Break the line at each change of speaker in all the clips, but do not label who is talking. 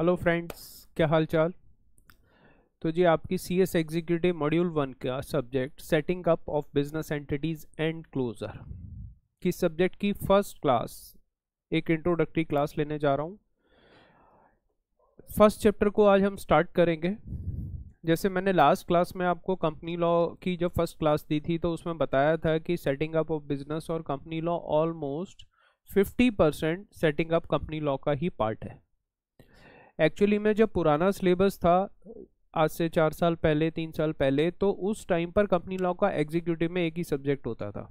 hello friends क्या हाल चाल तो जी आपकी C S executive module one का subject setting up of business entities and closure की सब्जेक्ट की फर्स्ट क्लास एक इंट्रोडक्टरी क्लास लेने जा रहा हूँ फर्स्ट चैप्टर को आज हम स्टार्ट करेंगे जैसे मैंने लास्ट क्लास में आपको कंपनी लॉ की जब फर्स्ट क्लास दी थी तो उसमें बताया था कि सेटिंग अप ऑफ बिजनेस और company law almost 50 percent setting up company law का ही पार्ट है एक्चुअली में जब पुराना सिलेबस था आज से चार साल पहले तीन साल पहले तो उस टाइम पर कंपनी लॉ का एग्जीक्यूटिव में एक ही सब्जेक्ट होता था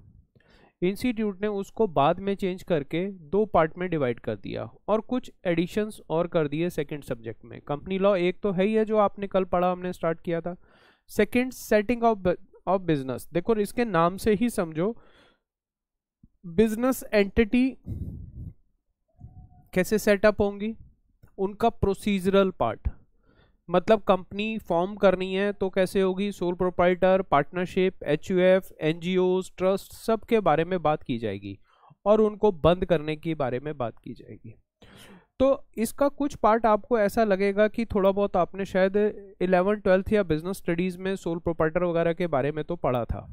इंस्टीट्यूट ने उसको बाद में चेंज करके दो पार्ट में डिवाइड कर दिया और कुछ एडिशंस और कर दिए सेकंड सब्जेक्ट में कंपनी लॉ एक तो है ही है जो आपने कल पढ़ा हमने स्टार्ट किया था second setting of of business देखो इसके नाम से ही समझो बिजनेस एंटिटी कैसे सेटअप होंगी उनका प्रोसीजरल पार्ट मतलब कंपनी फॉर्म करनी है तो कैसे होगी sole proprietor partnership H U F N G trust सब के बारे में बात की जाएगी और उनको बंद करने के बारे में बात की जाएगी तो इसका कुछ पार्ट आपको ऐसा लगेगा कि थोड़ा बहुत आपने शायद इलेवन ट्वेल्थ या बिजनेस स्टडीज़ में सोल प्रोप्राइटर वगैरह के बारे में तो पढ़ा था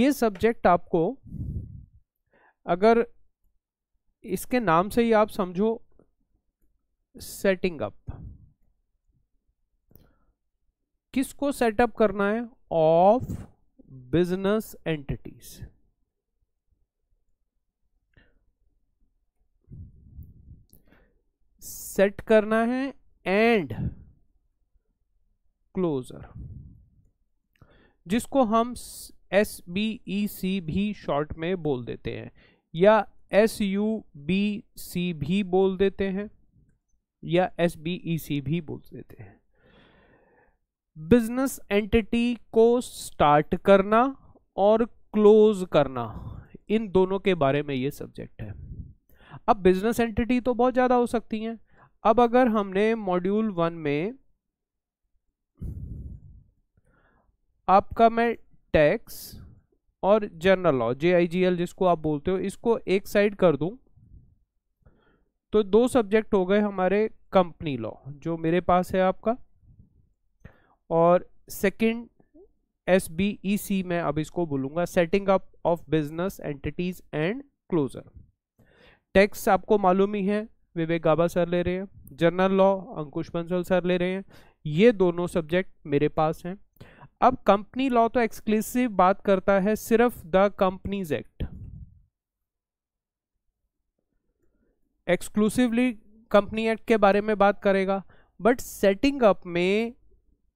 ये सब्जेक्ट आपको अगर इसके नाम से ही आप समझो सेटिंग अप किसको सेटअप करना है ऑफ बिजनेस एंटिटीज सेट करना है एंड क्लोजर जिसको हम एस बी ई सी भी शॉर्ट में बोल देते हैं या एस यू बी सी भी बोल देते हैं या एस e भी बोल देते हैं बिजनेस एंटिटी को स्टार्ट करना और क्लोज करना इन दोनों के बारे में ये सब्जेक्ट है अब बिजनेस एंटिटी तो बहुत ज़्यादा हो सकती हैं अब अगर हमने मॉड्यूल वन में आपका मैं टैक्स और जनरल लॉ जे जिसको आप बोलते हो इसको एक साइड कर दूं तो दो सब्जेक्ट हो गए हमारे कंपनी लॉ जो मेरे पास है आपका और second S B E C मैं अब इसको बोलूँगा setting up of business entities and closure tax आपको मालूम ही है विवेक गाबा सर ले रहे हैं general law Ankush Bansal sir ले रहे हैं ये दोनों सब्जेक्ट मेरे पास हैं अब कंपनी लॉ तो एक्सक्लूसिव बात करता है सिर्फ the companies act exclusively company act के बारे में बात करेगा बट सेटिंग अप में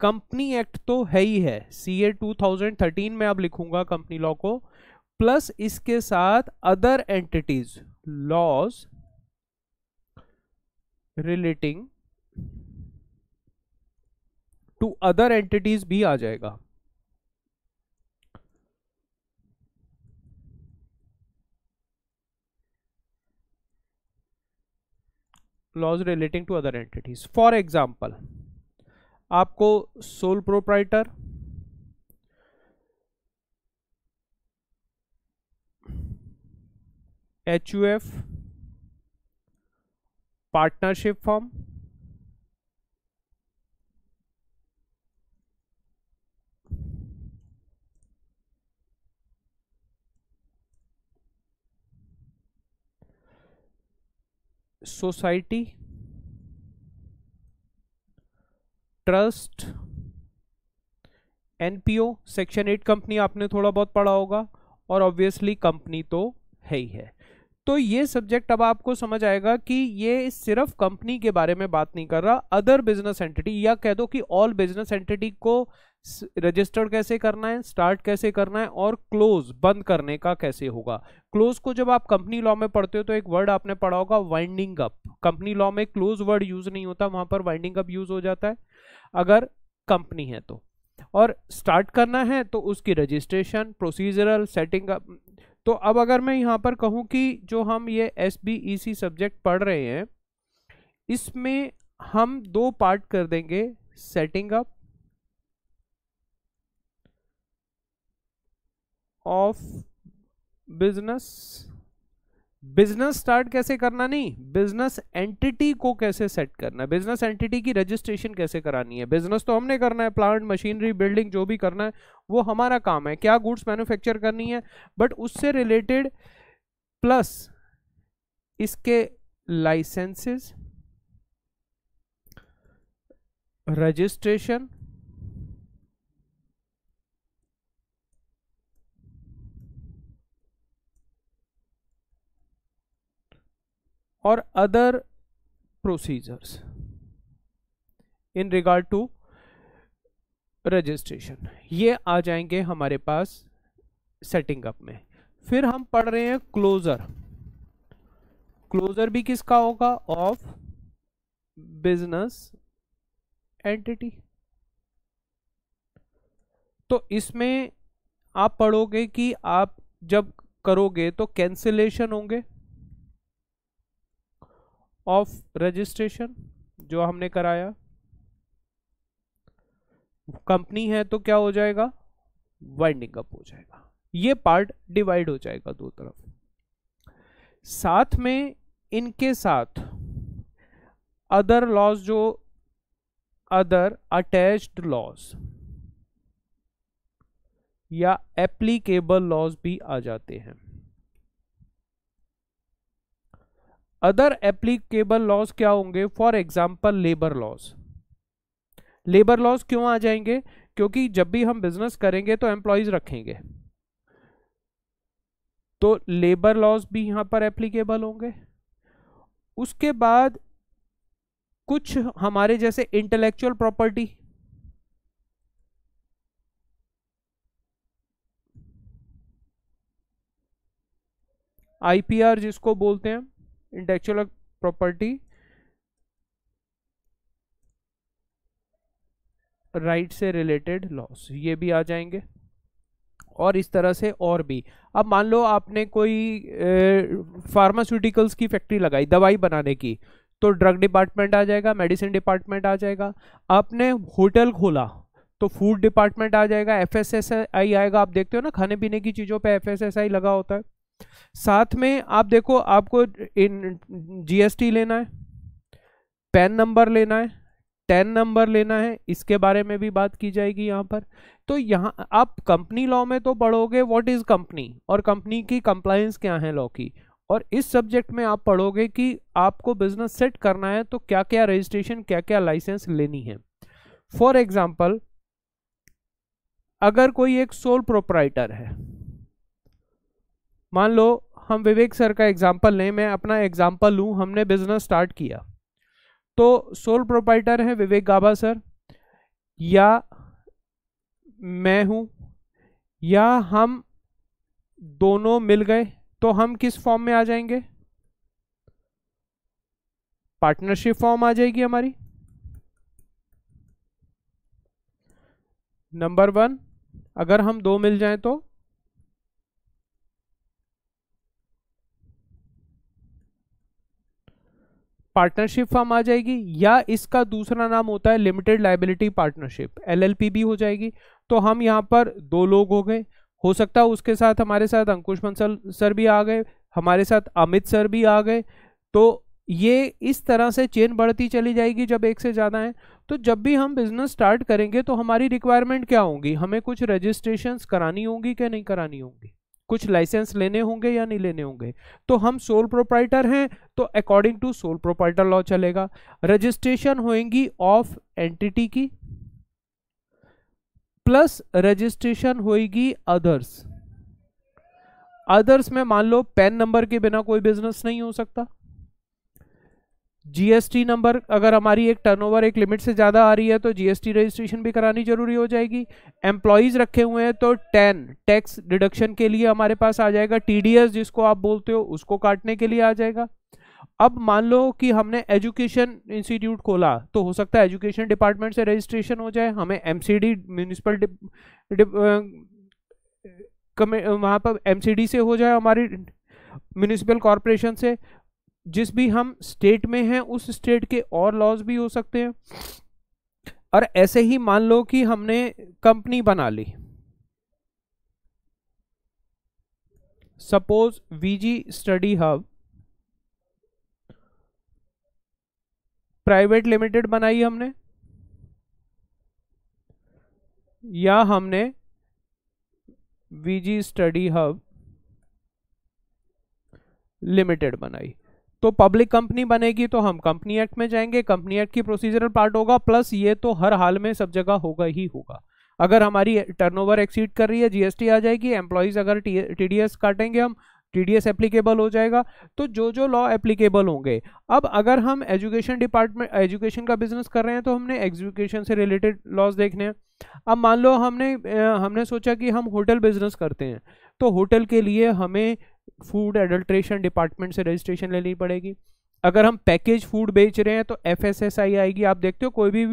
कंपनी एक्ट तो है ही है C A two thousand thirteen में अब लिखूंगा कंपनी लॉ को प्लस इसके साथ other entities laws relating to other entities भी आ जाएगा laws relating to other entities for example आपको sole proprietor H U F partnership form society trust NPO section eight company आपने थोड़ा बहुत पढ़ा होगा और ऑब्वियसली कंपनी तो है ही है तो ये सब्जेक्ट अब आपको समझ आएगा कि ये सिर्फ कंपनी के बारे में बात नहीं कर रहा अदर बिजनेस एंटिटी या कह दो कि ऑल बिजनेस एंटिटी को रजिस्टर कैसे करना है स्टार्ट कैसे करना है और क्लोज बंद करने का कैसे होगा क्लोज को जब आप कंपनी लॉ में पढ़ते हो तो एक वर्ड आपने पढ़ा होगा वाइंडिंग अप कंपनी लॉ में क्लोज वर्ड यूज नहीं होता वहां पर वाइंडिंग अप यूज हो जाता है अगर कंपनी है तो और स्टार्ट करना है तो उसकी रजिस्ट्रेशन प्रोसीजरल सेटिंग अप तो अब अगर मैं यहां पर कहूँ कि जो हम ये एस सब्जेक्ट e पढ़ रहे हैं इसमें हम दो पार्ट कर देंगे setting up of business business start कैसे करना नहीं बिजनेस एंटिटी को कैसे सेट करना है बिजनेस एंटिटी की रजिस्ट्रेशन कैसे करानी है बिजनेस तो हमने करना है प्लांट मशीनरी बिल्डिंग जो भी करना है वो हमारा काम है क्या गुड्स मैन्युफैक्चर करनी है बट उससे रिलेटेड प्लस इसके लाइसेंसेस रजिस्ट्रेशन और other procedures in regard to registration ये आ जाएंगे हमारे पास सेटिंग अप में फिर हम पढ़ रहे हैं क्लोजर क्लोजर भी किसका होगा ऑफ बिजनेस एंटिटी तो इसमें आप पढ़ोगे कि आप जब करोगे तो कैंसिलेशन होंगे ऑफ रजिस्ट्रेशन जो हमने कराया कंपनी है तो क्या हो जाएगा वाइंडिंग अप हो जाएगा ये पार्ट डिवाइड हो जाएगा दो तरफ साथ में इनके साथ अदर लॉस जो अदर अटैच्ड लॉस या एप्लीकेबल लॉस भी आ जाते हैं अदर एप्लीकेबल लॉस क्या होंगे for example labour laws labour laws क्यों आ जाएंगे क्योंकि जब भी हम बिजनेस करेंगे तो एम्प्लॉयज रखेंगे तो लेबर लॉस भी यहां पर एप्लीकेबल होंगे उसके बाद कुछ हमारे जैसे इंटेलेक्चुअल प्रॉपर्टी आईपीआर जिसको बोलते हैं इंटेक्चुअल प्रॉपर्टी राइट से रिलेटेड लॉस ये भी आ जाएंगे और इस तरह से और भी अब मान लो आपने कोई फार्मास्यूटिकल्स की फैक्ट्री लगाई दवाई बनाने की तो ड्रग डिपार्टमेंट आ जाएगा मेडिसिन डिपार्टमेंट आ जाएगा आपने होटल खोला तो फूड डिपार्टमेंट आ जाएगा एफ एस एस आई आएगा आप देखते हो ना खाने पीने की चीज़ों पे एफ एस एस आई लगा होता है साथ में आप देखो आपको इन जीएसटी लेना है पैन नंबर लेना है टेन नंबर लेना है इसके बारे में भी बात की जाएगी यहाँ पर तो यहाँ आप कंपनी लॉ में तो पढ़ोगे व्हाट इज़ कंपनी और कंपनी की कंप्लायंस क्या है लॉ की और इस सब्जेक्ट में आप पढ़ोगे कि आपको बिजनेस सेट करना है तो क्या क्या रजिस्ट्रेशन क्या क्या लाइसेंस लेनी है फॉर एग्जाम्पल अगर कोई एक सोल प्रोपराइटर है मान लो हम विवेक सर का एग्जाम्पल लें मैं अपना एग्जाम्पल लूँ हमने बिजनेस स्टार्ट किया तो सोल प्रोपाइटर हैं विवेक गाबा सर या मैं हूँ या हम दोनों मिल गए तो हम किस फॉर्म में आ जाएंगे पार्टनरशिप फॉर्म आ जाएगी हमारी नंबर वन अगर हम दो मिल जाएं तो पार्टनरशिप फॉर्म आ जाएगी या इसका दूसरा नाम होता है लिमिटेड लाइबिलिटी पार्टनरशिप एलएलपी भी हो जाएगी तो हम यहाँ पर दो लोग हो गए हो सकता है उसके साथ हमारे साथ अंकुश मंसल सर भी आ गए हमारे साथ अमित सर भी आ गए तो ये इस तरह से चेन बढ़ती चली जाएगी जब एक से ज़्यादा हैं तो जब भी हम बिज़नेस स्टार्ट करेंगे तो हमारी रिक्वायरमेंट क्या होंगी हमें कुछ रजिस्ट्रेशन करानी होंगी क्या नहीं करानी होंगी कुछ लाइसेंस लेने होंगे या नहीं लेने होंगे तो हम सोल प्रोपराइटर हैं तो according to sole proprietor law चलेगा रजिस्ट्रेशन होएगी ऑफ एंटिटी की प्लस रजिस्ट्रेशन होएगी अदर्स अदर्स में मान लो पैन नंबर के बिना कोई बिजनेस नहीं हो सकता जीएसटी नंबर अगर हमारी एक टर्नओवर एक लिमिट से ज़्यादा आ रही है तो जीएसटी रजिस्ट्रेशन भी करानी जरूरी हो जाएगी एम्प्लॉयज़ रखे हुए हैं तो टेन टैक्स डिडक्शन के लिए हमारे पास आ जाएगा टीडीएस जिसको आप बोलते हो उसको काटने के लिए आ जाएगा अब मान लो कि हमने एजुकेशन इंस्टीट्यूट खोला तो हो सकता है एजुकेशन डिपार्टमेंट से रजिस्ट्रेशन हो जाए हमें एम डी म्यूनिसिपल वहाँ पर डी से हो जाए हमारी म्यूनिसिपल कॉरपोरेशन से जिस भी हम स्टेट में हैं उस स्टेट के और लॉज भी हो सकते हैं और ऐसे ही मान लो कि हमने कंपनी बना ली suppose VG study hub private limited बनाई हमने या हमने वीजी स्टडी हब लिमिटेड बनाई तो पब्लिक कंपनी बनेगी तो हम कंपनी एक्ट में जाएंगे कंपनी एक्ट की प्रोसीजरल पार्ट होगा प्लस ये तो हर हाल में सब जगह होगा ही होगा अगर हमारी टर्नओवर एक्सीड कर रही है जीएसटी आ जाएगी एम्प्लॉयज़ अगर एस काटेंगे हम टीडीएस एप्लीकेबल हो जाएगा तो जो जो लॉ एप्लीकेबल होंगे अब अगर हम एजुकेशन डिपार्टमेंट एजुकेशन का बिजनेस कर रहे हैं तो हमने एजुकेशन से रिलेटेड लॉज देखने हैं अब मान लो हमने हमने सोचा कि हम होटल बिजनेस करते हैं तो होटल के लिए हमें फूड एडल्ट्रेशन डिपार्टमेंट से रजिस्ट्रेशन लेनी पड़ेगी अगर हम पैकेज फूड बेच रहे हैं तो एफ एस एस आई आएगी आप देखते हो कोई भी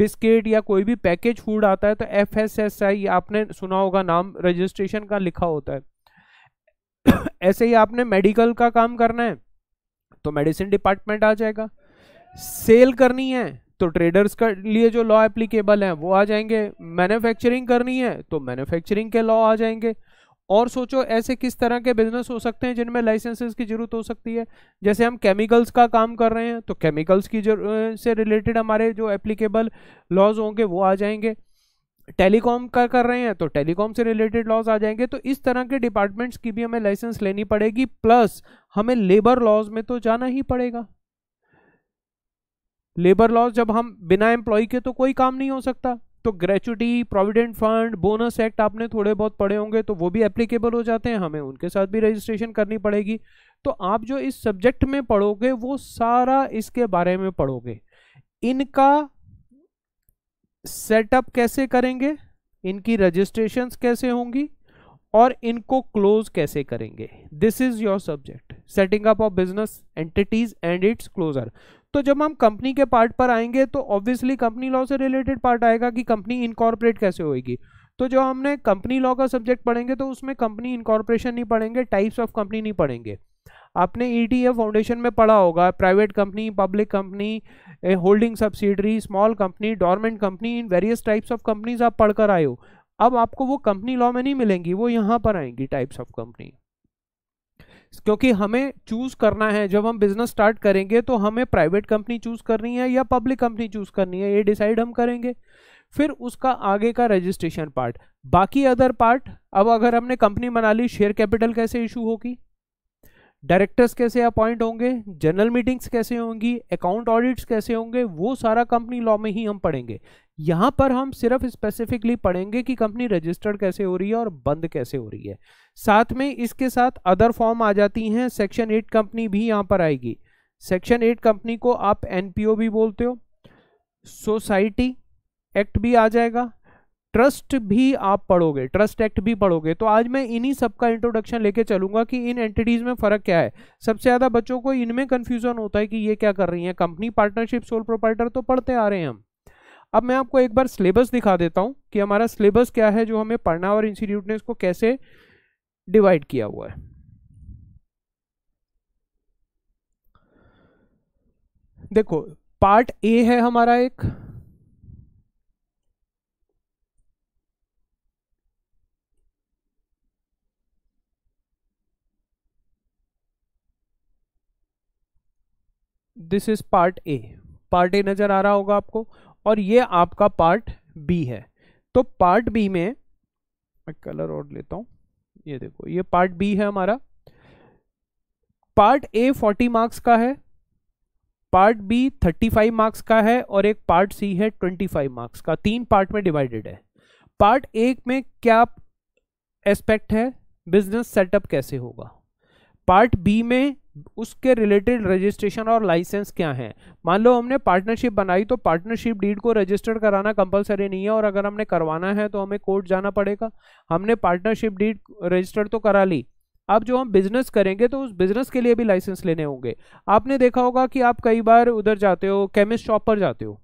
बिस्किट या कोई भी पैकेज फूड आता है तो एफ एस एस आई आपने सुना होगा नाम रजिस्ट्रेशन का लिखा होता है ऐसे ही आपने मेडिकल का काम करना है तो मेडिसिन डिपार्टमेंट आ जाएगा सेल करनी है तो ट्रेडर्स के लिए जो लॉ एप्लीकेबल हैं वो आ जाएंगे मैन्युफैक्चरिंग करनी है तो मैन्युफैक्चरिंग के लॉ आ जाएंगे और सोचो ऐसे किस तरह के बिजनेस हो सकते हैं जिनमें लाइसेंसेस की ज़रूरत हो सकती है जैसे हम केमिकल्स का काम कर रहे हैं तो केमिकल्स की से रिलेटेड हमारे जो एप्लीकेबल लॉज होंगे वो आ जाएंगे टेलीकॉम का कर रहे हैं तो टेलीकॉम से रिलेटेड लॉज आ जाएंगे तो इस तरह के डिपार्टमेंट्स की भी हमें लाइसेंस लेनी पड़ेगी प्लस हमें लेबर लॉज में तो जाना ही पड़ेगा लेबर लॉज जब हम बिना एम्प्लॉय के तो कोई काम नहीं हो सकता तो gratuity provident fund bonus act आपने थोड़े बहुत पढ़े होंगे तो वो भी एप्लीकेबल हो जाते हैं हमें उनके साथ भी रजिस्ट्रेशन करनी पड़ेगी तो आप जो इस सब्जेक्ट में पढ़ोगे वो सारा इसके बारे में पढ़ोगे इनका सेटअप कैसे करेंगे इनकी रजिस्ट्रेशंस कैसे होंगी और इनको क्लोज कैसे करेंगे this is your subject setting up of business entities and its closure तो जब हम कंपनी के पार्ट पर आएंगे तो ऑब्वियसली कंपनी लॉ से रिलेटेड पार्ट आएगा कि कंपनी इनकॉर्पोरेट कैसे होएगी तो जो हमने कंपनी लॉ का सब्जेक्ट पढ़ेंगे तो उसमें कंपनी इनकॉर्पोरेशन नहीं पढ़ेंगे टाइप्स ऑफ कंपनी नहीं पढ़ेंगे आपने ईटीएफ e फाउंडेशन में पढ़ा होगा private company public company holding subsidiary small company dormant company इन वेरियस टाइप्स ऑफ कंपनीज आप पढ़कर आए हो अब आपको वो कंपनी लॉ में नहीं मिलेंगी वो यहां पर आएंगी टाइप्स ऑफ कंपनी क्योंकि हमें चूज करना है जब हम बिजनेस स्टार्ट करेंगे तो हमें प्राइवेट कंपनी चूज करनी है या पब्लिक कंपनी चूज करनी है ये डिसाइड हम करेंगे फिर उसका आगे का रजिस्ट्रेशन पार्ट बाकी अदर पार्ट अब अगर हमने कंपनी बना ली शेयर कैपिटल कैसे इशू होगी डायरेक्टर्स कैसे अपॉइंट होंगे जनरल मीटिंग्स कैसे होंगी अकाउंट ऑडिट्स कैसे होंगे वो सारा कंपनी लॉ में ही हम पढ़ेंगे यहाँ पर हम सिर्फ स्पेसिफिकली पढ़ेंगे कि कंपनी रजिस्टर्ड कैसे हो रही है और बंद कैसे हो रही है साथ में इसके साथ अदर फॉर्म आ जाती हैं सेक्शन एट कंपनी भी यहाँ पर आएगी सेक्शन एट कंपनी को आप एन भी बोलते हो सोसाइटी एक्ट भी आ जाएगा ट्रस्ट भी आप पढ़ोगे ट्रस्ट एक्ट भी पढ़ोगे तो आज मैं इन्हीं सब का इंट्रोडक्शन लेके चलूंगा कि इन एंटिटीज़ में फ़र्क क्या है सबसे ज़्यादा बच्चों को इनमें कन्फ्यूज़न होता है कि ये क्या कर रही हैं कंपनी पार्टनरशिप सोल प्रोपाइटर तो पढ़ते आ रहे हैं हम अब मैं आपको एक बार सिलेबस दिखा देता हूँ कि हमारा सिलेबस क्या है जो हमें पढ़ना और इंस्टीट्यूट ने इसको कैसे डिवाइड किया हुआ है देखो पार्ट ए है हमारा एक this is part A part A नज़र आ रहा होगा आपको और ये आपका पार्ट बी है तो पार्ट बी में मैं कलर और लेता हूं ये देखो ये पार्ट बी है हमारा पार्ट ए 40 मार्क्स का है पार्ट बी 35 मार्क्स का है और एक पार्ट सी है 25 मार्क्स का तीन पार्ट में डिवाइडेड है पार्ट एक में क्या एस्पेक्ट है बिजनेस सेटअप कैसे होगा पार्ट बी में उसके रिलेटेड रजिस्ट्रेशन और लाइसेंस क्या हैं मान लो हमने पार्टनरशिप बनाई तो पार्टनरशिप डीड को रजिस्टर कराना कंपलसरी नहीं है और अगर हमने करवाना है तो हमें कोर्ट जाना पड़ेगा हमने पार्टनरशिप डीड रजिस्टर तो करा ली अब जो हम बिजनेस करेंगे तो उस बिजनेस के लिए भी लाइसेंस लेने होंगे आपने देखा होगा कि आप कई बार उधर जाते हो केमिस्ट शॉप पर जाते हो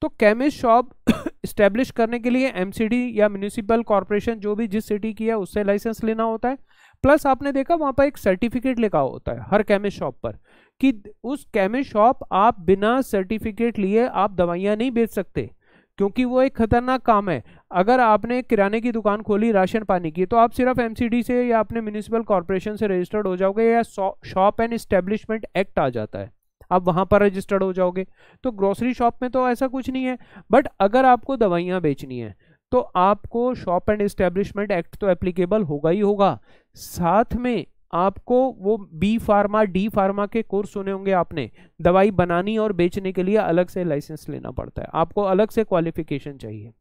तो केमिस्ट शॉप इस्टेब्लिश करने के लिए एमसीडी या म्यूनिसिपल कॉरपोरेशन जो भी जिस सिटी की है उससे लाइसेंस लेना होता है प्लस आपने देखा वहां पर एक सर्टिफिकेट लिखा होता है हर केमिस्ट शॉप पर कि उस केमिस्ट शॉप आप बिना सर्टिफिकेट लिए आप दवाइयाँ नहीं बेच सकते क्योंकि वो एक खतरनाक काम है अगर आपने किराने की दुकान खोली राशन पानी की तो आप सिर्फ एमसीडी से या अपने म्यूनिसिपल कॉरपोरेशन से रजिस्टर्ड हो जाओगे या शॉप एंड इस्टेब्लिशमेंट एक्ट आ जाता है आप वहाँ पर रजिस्टर्ड हो जाओगे तो ग्रोसरी शॉप में तो ऐसा कुछ नहीं है बट अगर आपको दवाइयाँ बेचनी है तो आपको शॉप एंड एस्टेब्लिशमेंट एक्ट तो एप्लीकेबल होगा ही होगा साथ में आपको वो बी फार्मा डी फार्मा के कोर्स सुने होंगे आपने दवाई बनानी और बेचने के लिए अलग से लाइसेंस लेना पड़ता है आपको अलग से क्वालिफिकेशन चाहिए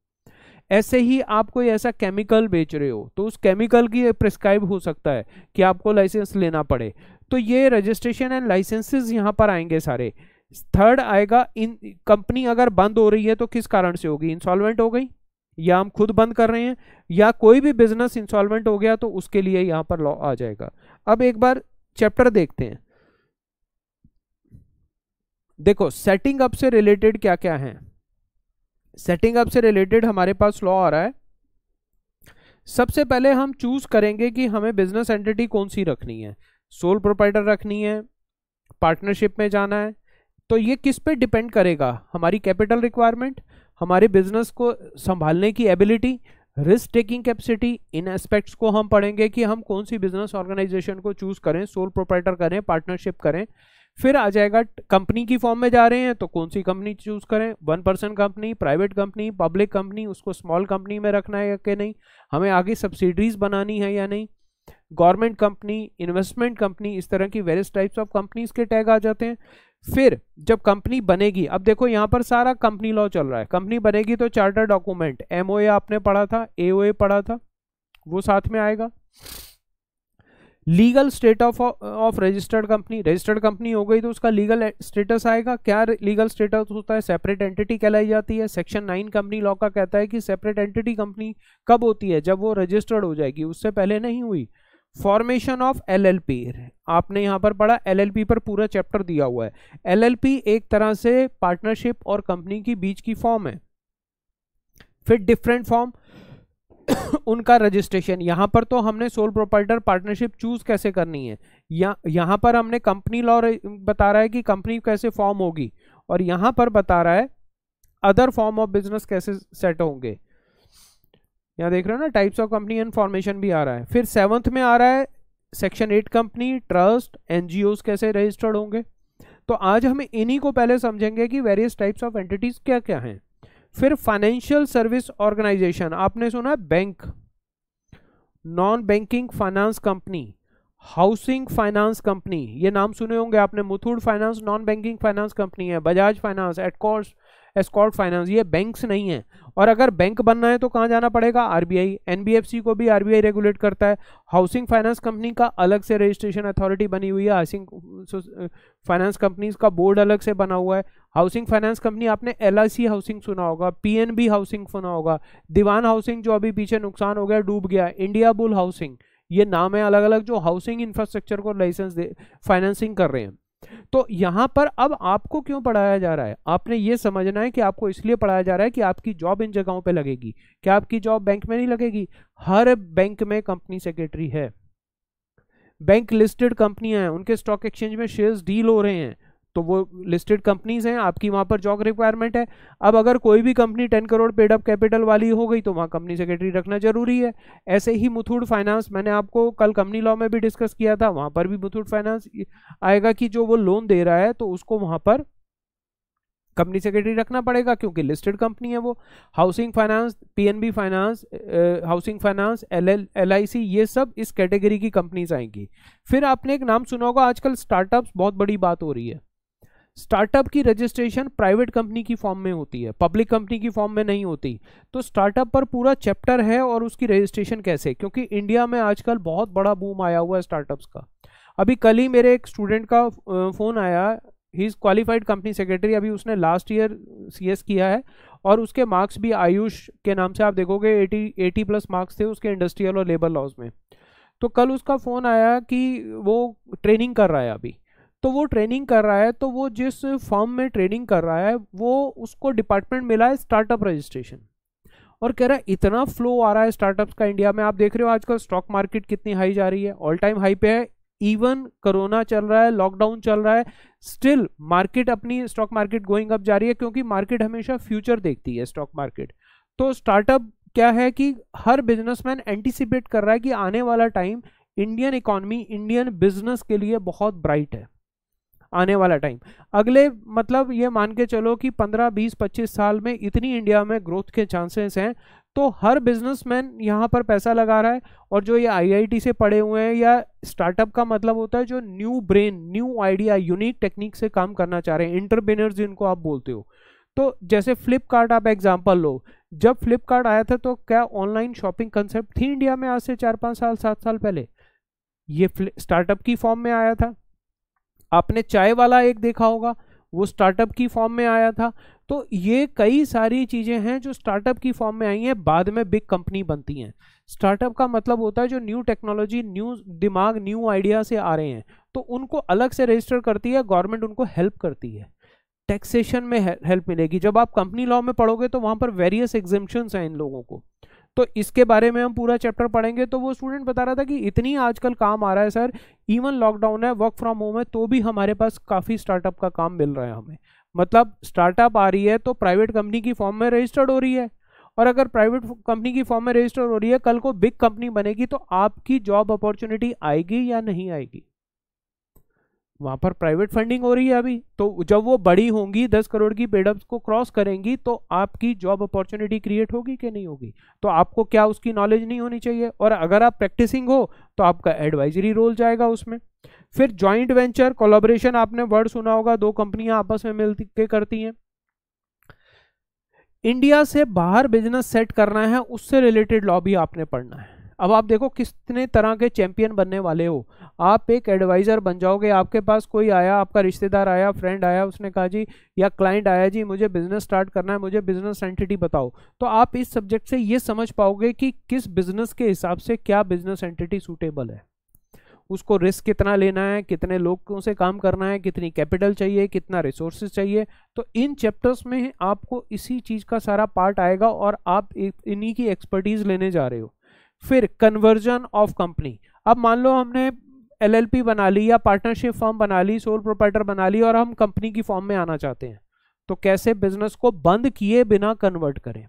ऐसे ही आप कोई ऐसा केमिकल बेच रहे हो तो उस केमिकल की प्रिस्क्राइब हो सकता है कि आपको लाइसेंस लेना पड़े तो ये रजिस्ट्रेशन एंड लाइसेंसेज यहाँ पर आएंगे सारे थर्ड आएगा इन कंपनी अगर बंद हो रही है तो किस कारण से होगी इंसॉल्वेंट हो गई या हम खुद बंद कर रहे हैं या कोई भी बिजनेस इंस्टॉलमेंट हो गया तो उसके लिए यहां पर लॉ आ जाएगा अब एक बार चैप्टर देखते हैं देखो सेटिंग अप से रिलेटेड क्या क्या है सेटिंग अप से रिलेटेड हमारे पास लॉ आ रहा है सबसे पहले हम चूज करेंगे कि हमें बिजनेस एंटिटी कौन सी रखनी है सोल प्रोपाइटर रखनी है पार्टनरशिप में जाना है तो ये किस पे डिपेंड करेगा हमारी कैपिटल रिक्वायरमेंट हमारे बिजनेस को संभालने की एबिलिटी रिस्क टेकिंग कैपेसिटी इन एस्पेक्ट्स को हम पढ़ेंगे कि हम कौन सी बिजनेस ऑर्गेनाइजेशन को चूज करें सोल प्रोपराइटर करें पार्टनरशिप करें फिर आ जाएगा कंपनी की फॉर्म में जा रहे हैं तो कौन सी कंपनी चूज करें one person company private company public company उसको स्मॉल कंपनी में रखना है कि नहीं हमें आगे सब्सिडीज बनानी है या नहीं गवर्नमेंट कंपनी इन्वेस्टमेंट कंपनी इस तरह की वेरियस टाइप्स ऑफ कंपनीज के टैग आ जाते हैं फिर जब कंपनी बनेगी अब देखो यहाँ पर सारा कंपनी लॉ चल रहा है कंपनी बनेगी तो चार्टर डॉक्यूमेंट एमओए आपने पढ़ा था ए पढ़ा था वो साथ में आएगा legal state of of registered company registered company हो गई तो उसका लीगल स्टेटस आएगा क्या लीगल स्टेटस होता है सेपरेट एंटिटी कहलाई जाती है सेक्शन नाइन कंपनी लॉ का कहता है कि सेपरेट एंटिटी कंपनी कब होती है जब वो रजिस्टर्ड हो जाएगी उससे पहले नहीं हुई formation of L L P आपने यहाँ पर पढ़ा एल एल पी पर पूरा चैप्टर दिया हुआ है एल एल पी एक तरह से पार्टनरशिप और कंपनी की बीच की फॉर्म है फिर डिफरेंट फॉर्म उनका रजिस्ट्रेशन यहाँ पर तो हमने सोल प्रोपर्टर पार्टनरशिप चूज कैसे करनी है या यहाँ पर हमने कंपनी लॉ बता रहा है कि कंपनी कैसे फॉर्म होगी और यहाँ पर बता रहा है अदर फॉर्म ऑफ बिजनेस कैसे सेट होंगे यहाँ देख रहे हो ना types of company and formation भी आ रहा है फिर सेवन्थ में आ रहा है सेक्शन एट कंपनी ट्रस्ट एन कैसे रजिस्टर्ड होंगे तो आज हम इन्हीं को पहले समझेंगे कि वेरियस टाइप्स ऑफ एंटिटीज क्या क्या हैं फिर फाइनेंशियल सर्विस ऑर्गेनाइजेशन आपने सुना है bank non banking finance company housing finance company ये नाम सुने होंगे आपने Muthoot finance non banking finance company है बजाज फाइनेंस एटकॉर्स एस्कॉर्ट फाइनेंस ये बैंक्स नहीं है और अगर बैंक बनना है तो कहाँ जाना पड़ेगा आरबीआई एनबीएफसी को भी आरबीआई रेगुलेट करता है हाउसिंग फाइनेंस कंपनी का अलग से रजिस्ट्रेशन अथॉरिटी बनी हुई है हाउसिंग फाइनेंस कंपनीज का बोर्ड अलग से बना हुआ है हाउसिंग फाइनेंस कंपनी आपने एल हाउसिंग सुना होगा पी हाउसिंग सुना होगा दीवान हाउसिंग जो अभी पीछे नुकसान हो गया डूब गया इंडिया बुल हाउसिंग ये नाम है अलग अलग जो हाउसिंग इंफ्रास्ट्रक्चर को लाइसेंस दे फाइनेंसिंग कर रहे हैं तो यहां पर अब आपको क्यों पढ़ाया जा रहा है आपने ये समझना है कि आपको इसलिए पढ़ाया जा रहा है कि आपकी जॉब इन जगहों पे लगेगी क्या आपकी जॉब बैंक में नहीं लगेगी हर बैंक में कंपनी सेक्रेटरी है बैंक लिस्टेड कंपनियां हैं उनके स्टॉक एक्सचेंज में शेयर्स डील हो रहे हैं तो वो लिस्टेड कंपनीज हैं आपकी वहाँ पर जॉब रिक्वायरमेंट है अब अगर कोई भी company ten crore paid up capital वाली हो गई तो वहाँ कंपनी सेक्रेटरी रखना जरूरी है ऐसे ही मुथूट फाइनेंस मैंने आपको कल कंपनी लॉ में भी डिस्कस किया था वहाँ पर भी मुथूट फाइनेंस आएगा कि जो वो लोन दे रहा है तो उसको वहाँ पर कंपनी सेक्रेटरी रखना पड़ेगा क्योंकि लिस्टेड कंपनी है वो housing finance PNB finance housing finance L ये सब इस कैटेगरी की कंपनीज आएंगी फिर आपने एक नाम सुना होगा आजकल स्टार्टअप्स बहुत बड़ी बात हो रही है स्टार्टअप की रजिस्ट्रेशन प्राइवेट कंपनी की फॉर्म में होती है पब्लिक कंपनी की फॉर्म में नहीं होती तो स्टार्टअप पर पूरा चैप्टर है और उसकी रजिस्ट्रेशन कैसे क्योंकि इंडिया में आजकल बहुत बड़ा बूम आया हुआ है स्टार्टअप्स का अभी कल ही मेरे एक स्टूडेंट का फ़ोन आया he is qualified company secretary अभी उसने लास्ट ईयर सी किया है और उसके मार्क्स भी आयुष के नाम से आप देखोगे एटी एटी प्लस मार्क्स थे उसके इंडस्ट्रियल और लेबर लॉज में तो कल उसका फ़ोन आया कि वो ट्रेनिंग कर रहा है अभी तो वो ट्रेनिंग कर रहा है तो वो जिस फॉर्म में ट्रेनिंग कर रहा है वो उसको डिपार्टमेंट मिला है स्टार्टअप रजिस्ट्रेशन और कह रहा है इतना फ्लो आ रहा है स्टार्टअप्स का इंडिया में आप देख रहे हो आजकल स्टॉक मार्केट कितनी हाई जा रही है ऑल टाइम हाई पे है इवन कोरोना चल रहा है लॉकडाउन चल रहा है स्टिल मार्केट अपनी स्टॉक मार्केट गोइंग अप जा रही है क्योंकि मार्केट हमेशा फ्यूचर देखती है स्टॉक मार्केट तो स्टार्टअप क्या है कि हर बिजनेसमैन एंटिसिपेट कर रहा है कि आने वाला time Indian economy Indian business के लिए बहुत ब्राइट है आने वाला टाइम अगले मतलब ये मान के चलो कि 15 20 25 साल में इतनी इंडिया में ग्रोथ के चांसेस हैं तो हर बिजनेसमैन यहाँ पर पैसा लगा रहा है और जो ये आईआईटी से पढ़े हुए हैं या स्टार्टअप का मतलब होता है जो new brain new idea unique technique से काम करना चाह रहे हैं इंटरप्रेनर जिनको आप बोलते हो तो जैसे फ्लिपकार्ट आप एग्जाम्पल लो जब फ्लिपकार्ट आया था तो क्या ऑनलाइन शॉपिंग कंसेप्ट थी इंडिया में आज से चार पाँच साल सात साल पहले ये स्टार्टअप की फॉर्म में आया था आपने चाय वाला एक देखा होगा वो स्टार्टअप की फॉर्म में आया था तो ये कई सारी चीज़ें हैं जो स्टार्टअप की फॉर्म में आई हैं बाद में बिग कंपनी बनती हैं स्टार्टअप का मतलब होता है जो न्यू टेक्नोलॉजी न्यू दिमाग न्यू आइडिया से आ रहे हैं तो उनको अलग से रजिस्टर करती है गवर्नमेंट उनको हेल्प करती है टैक्सेशन में हेल्प मिलेगी जब आप कंपनी लॉ में पढ़ोगे तो वहाँ पर वेरियस एग्जिम्पन्स हैं इन लोगों को तो इसके बारे में हम पूरा चैप्टर पढ़ेंगे तो वो स्टूडेंट बता रहा था कि इतनी आजकल काम आ रहा है सर इवन लॉकडाउन है वर्क फ्रॉम होम है तो भी हमारे पास काफ़ी स्टार्टअप का काम मिल रहा है हमें मतलब स्टार्टअप आ रही है तो प्राइवेट कंपनी की फॉर्म में रजिस्टर्ड हो रही है और अगर प्राइवेट कंपनी की फॉर्म में रजिस्टर हो रही है कल को बिग कंपनी बनेगी तो आपकी जॉब अपॉर्चुनिटी आएगी या नहीं आएगी वहाँ पर प्राइवेट फंडिंग हो रही है अभी तो जब वो बड़ी होंगी दस करोड़ की पेडअप्स को क्रॉस करेंगी तो आपकी जॉब अपॉर्चुनिटी क्रिएट होगी कि नहीं होगी तो आपको क्या उसकी नॉलेज नहीं होनी चाहिए और अगर आप प्रैक्टिसिंग हो तो आपका एडवाइजरी रोल जाएगा उसमें फिर ज्वाइंट वेंचर कोलाब्रेशन आपने वर्ड सुना होगा दो कंपनियां आपस में मिल के करती हैं इंडिया से बाहर बिजनेस सेट करना है उससे रिलेटेड लॉ भी आपने पढ़ना है अब आप देखो कितने तरह के चैंपियन बनने वाले हो आप एक एडवाइज़र बन जाओगे आपके पास कोई आया आपका रिश्तेदार आया फ्रेंड आया उसने कहा जी या क्लाइंट आया जी मुझे बिज़नेस स्टार्ट करना है मुझे बिज़नेस एंटिटी बताओ तो आप इस सब्जेक्ट से ये समझ पाओगे कि किस बिज़नेस के हिसाब से क्या बिज़नेस एंटिटी सूटेबल है उसको रिस्क कितना लेना है कितने लोगों से काम करना है कितनी कैपिटल चाहिए कितना रिसोर्सेज चाहिए तो इन चैप्टर्स में आपको इसी चीज़ का सारा पार्ट आएगा और आप इन्हीं की एक्सपर्टीज़ लेने जा रहे हो फिर कन्वर्जन ऑफ कंपनी अब मान लो हमने एलएलपी बना ली या पार्टनरशिप फॉर्म बना ली सोल प्रोपराइटर बना ली और हम कंपनी की फॉर्म में आना चाहते हैं तो कैसे बिजनेस को बंद किए बिना कन्वर्ट करें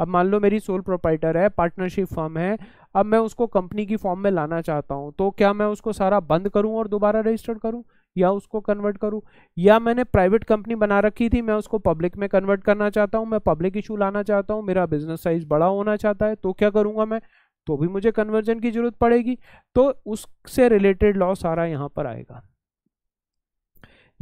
अब मान लो मेरी सोल प्रोपाइटर है पार्टनरशिप फॉर्म है अब मैं उसको कंपनी की फॉर्म में लाना चाहता हूँ तो क्या मैं उसको सारा बंद करूँ और दोबारा रजिस्टर करूँ या उसको कन्वर्ट करूँ या मैंने प्राइवेट कंपनी बना रखी थी मैं उसको पब्लिक में कन्वर्ट करना चाहता हूँ मैं पब्लिक इशू लाना चाहता हूँ मेरा बिजनेस साइज बड़ा होना चाहता है तो क्या करूँगा मैं तो भी मुझे कन्वर्जन की ज़रूरत पड़ेगी तो उससे रिलेटेड लॉ सारा यहाँ पर आएगा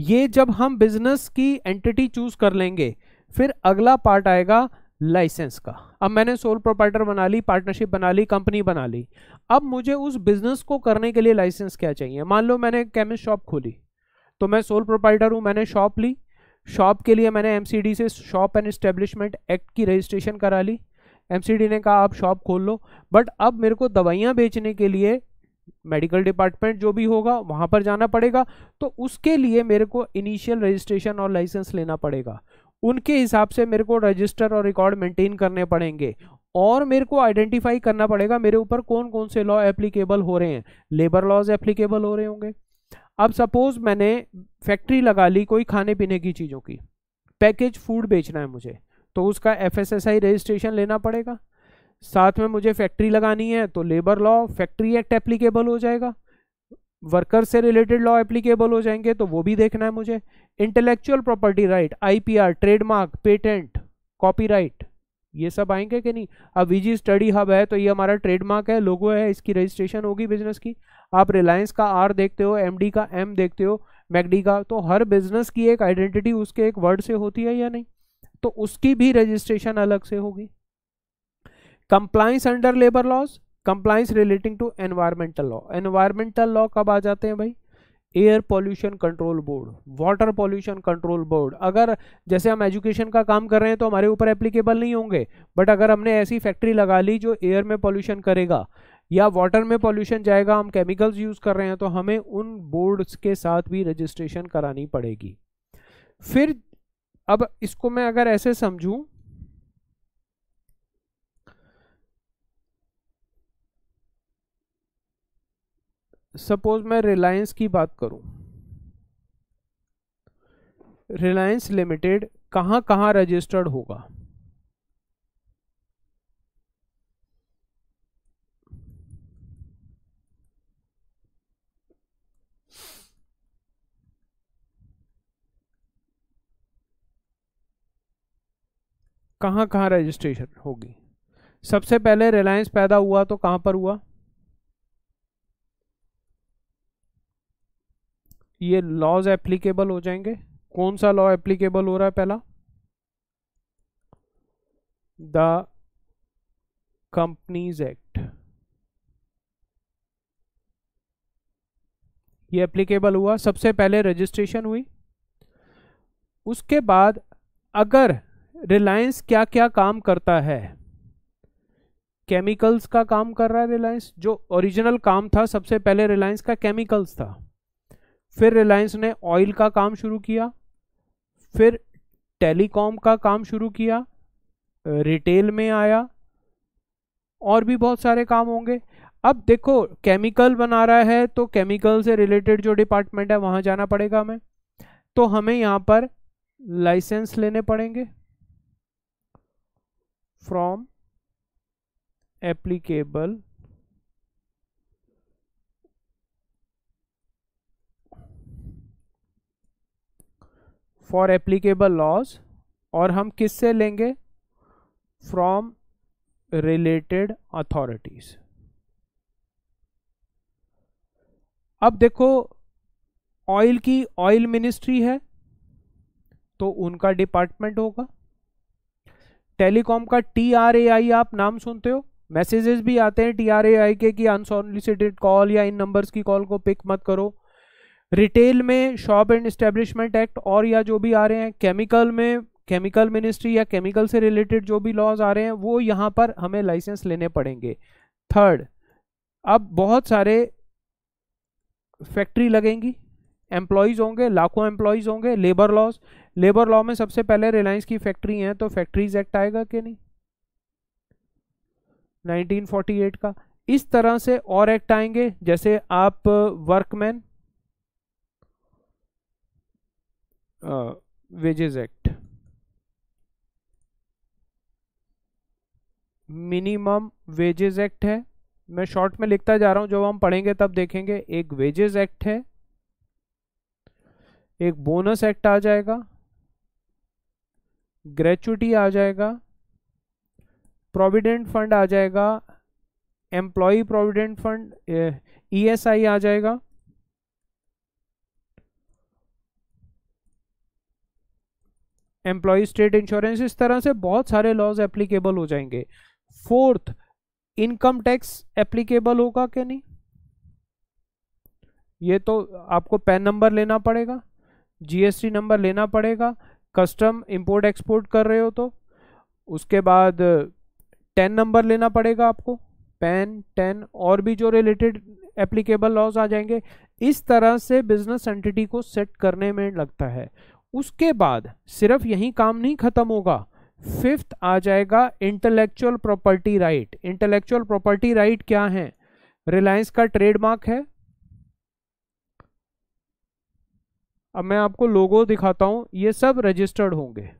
ये जब हम बिजनेस की एंटिटी चूज कर लेंगे फिर अगला पार्ट आएगा लाइसेंस का अब मैंने सोल प्रोपाइटर बना ली पार्टनरशिप बना ली कंपनी बना ली अब मुझे उस बिजनेस को करने के लिए लाइसेंस क्या चाहिए मान लो मैंने केमिस्ट शॉप खोली तो मैं सोल प्रोपाइटर हूँ मैंने शॉप ली शॉप के लिए मैंने एम से शॉप एंड इस्टेब्लिशमेंट एक्ट की रजिस्ट्रेशन करा ली एम ने कहा आप शॉप खोल लो बट अब मेरे को दवाइयाँ बेचने के लिए मेडिकल डिपार्टमेंट जो भी होगा वहाँ पर जाना पड़ेगा तो उसके लिए मेरे को इनिशियल रजिस्ट्रेशन और लाइसेंस लेना पड़ेगा उनके हिसाब से मेरे को रजिस्टर और रिकॉर्ड मेंटेन करने पड़ेंगे और मेरे को आइडेंटिफाई करना पड़ेगा मेरे ऊपर कौन कौन से लॉ एप्लीकेबल हो रहे हैं लेबर लॉज एप्लीकेबल हो रहे होंगे अब सपोज मैंने फैक्ट्री लगा ली कोई खाने पीने की चीज़ों की पैकेज फूड बेचना है मुझे तो उसका एफ रजिस्ट्रेशन लेना पड़ेगा साथ में मुझे फैक्ट्री लगानी है तो labour law factory act applicable हो जाएगा वर्कर से रिलेटेड लॉ एप्लीकेबल हो जाएंगे तो वो भी देखना है मुझे intellectual property right IPR trademark patent copyright ये सब आएंगे कि नहीं अब वीजी स्टडी हब है तो ये हमारा ट्रेडमार्क है लोगो है इसकी रजिस्ट्रेशन होगी बिजनेस की आप रिलायंस का आर देखते हो एमडी का एम देखते हो मैगडी का तो हर बिजनेस की एक आइडेंटिटी उसके एक वर्ड से होती है या नहीं तो उसकी भी रजिस्ट्रेशन अलग से होगी compliance under labour laws compliance relating to environmental law environmental law कब आ जाते हैं भाई air pollution control board water pollution control board अगर जैसे हम एजुकेशन का काम कर रहे हैं तो हमारे ऊपर एप्लीकेबल नहीं होंगे बट अगर हमने ऐसी फैक्ट्री लगा ली जो एयर में पॉल्यूशन करेगा या वाटर में पॉल्यूशन जाएगा हम केमिकल्स यूज़ कर रहे हैं तो हमें उन बोर्ड्स के साथ भी रजिस्ट्रेशन करानी पड़ेगी फिर अब इसको मैं अगर ऐसे समझूँ सपोज मैं रिलायंस की बात करूं रिलायंस लिमिटेड कहां कहां रजिस्टर्ड होगा कहां कहां रजिस्ट्रेशन होगी सबसे पहले रिलायंस पैदा हुआ तो कहां पर हुआ ये लॉज एप्लीकेबल हो जाएंगे कौन सा लॉ एप्लीकेबल हो रहा है पहला द कंपनीज एक्ट ये एप्लीकेबल हुआ सबसे पहले रजिस्ट्रेशन हुई उसके बाद अगर रिलायंस क्या क्या काम करता है केमिकल्स का काम कर रहा है रिलायंस जो ओरिजिनल काम था सबसे पहले रिलायंस का केमिकल्स था फिर रिलायंस ने ऑयल का काम शुरू किया फिर टेलीकॉम का काम शुरू किया रिटेल में आया और भी बहुत सारे काम होंगे अब देखो केमिकल बना रहा है तो केमिकल से रिलेटेड जो डिपार्टमेंट है वहाँ जाना पड़ेगा हमें तो हमें यहाँ पर लाइसेंस लेने पड़ेंगे from applicable for applicable laws और हम किससे लेंगे फ्रॉम रिलेटेड अथॉरिटीज अब देखो ऑयल की ऑयल मिनिस्ट्री है तो उनका डिपार्टमेंट होगा टेलीकॉम का टी आर ए आई आप नाम सुनते हो मैसेजेस भी आते हैं टी आर ए आई के कि अनसोलिसिटेड कॉल या इन नंबर्स की कॉल को पिक मत करो रिटेल में शॉप एंड इस्टेब्लिशमेंट एक्ट और या जो भी आ रहे हैं केमिकल में केमिकल मिनिस्ट्री या केमिकल से रिलेटेड जो भी लॉज आ रहे हैं वो यहाँ पर हमें लाइसेंस लेने पड़ेंगे थर्ड अब बहुत सारे फैक्ट्री लगेंगी एम्प्लॉयज़ होंगे लाखों एम्प्लॉयज़ होंगे लेबर लॉज लेबर लॉ में सबसे पहले रिलायंस की फैक्ट्री हैं तो फैक्ट्रीज एक्ट आएगा कि नहीं 1948 का इस तरह से और एक्ट आएंगे जैसे आप workman wages act minimum wages act है मैं शॉर्ट में लिखता जा रहा हूं जब हम पढ़ेंगे तब देखेंगे एक वेजेस एक्ट है एक बोनस एक्ट आ जाएगा ग्रेचुटी आ जाएगा प्रोविडेंट फंड आ जाएगा एम्प्लॉ प्रोविडेंट फंड ईएसआई आ जाएगा एम्प्लॉय स्टेट इंश्योरेंस इस तरह से बहुत सारे लॉज एप्लीकेबल हो जाएंगे फोर्थ इनकम टैक्स एप्लीकेबल होगा क्या नहीं ये तो आपको पैन नंबर लेना पड़ेगा जीएसटी नंबर लेना पड़ेगा कस्टम इंपोर्ट एक्सपोर्ट कर रहे हो तो उसके बाद टेन नंबर लेना पड़ेगा आपको पैन टेन और भी जो रिलेटेड एप्लीकेबल लॉज आ जाएंगे इस तरह से बिजनेस एंटिटी को सेट करने में लगता है उसके बाद सिर्फ यही काम नहीं खत्म होगा फिफ्थ आ जाएगा intellectual property right intellectual property right क्या है रिलायंस का ट्रेडमार्क है अब मैं आपको लोगो दिखाता हूं ये सब रजिस्टर्ड होंगे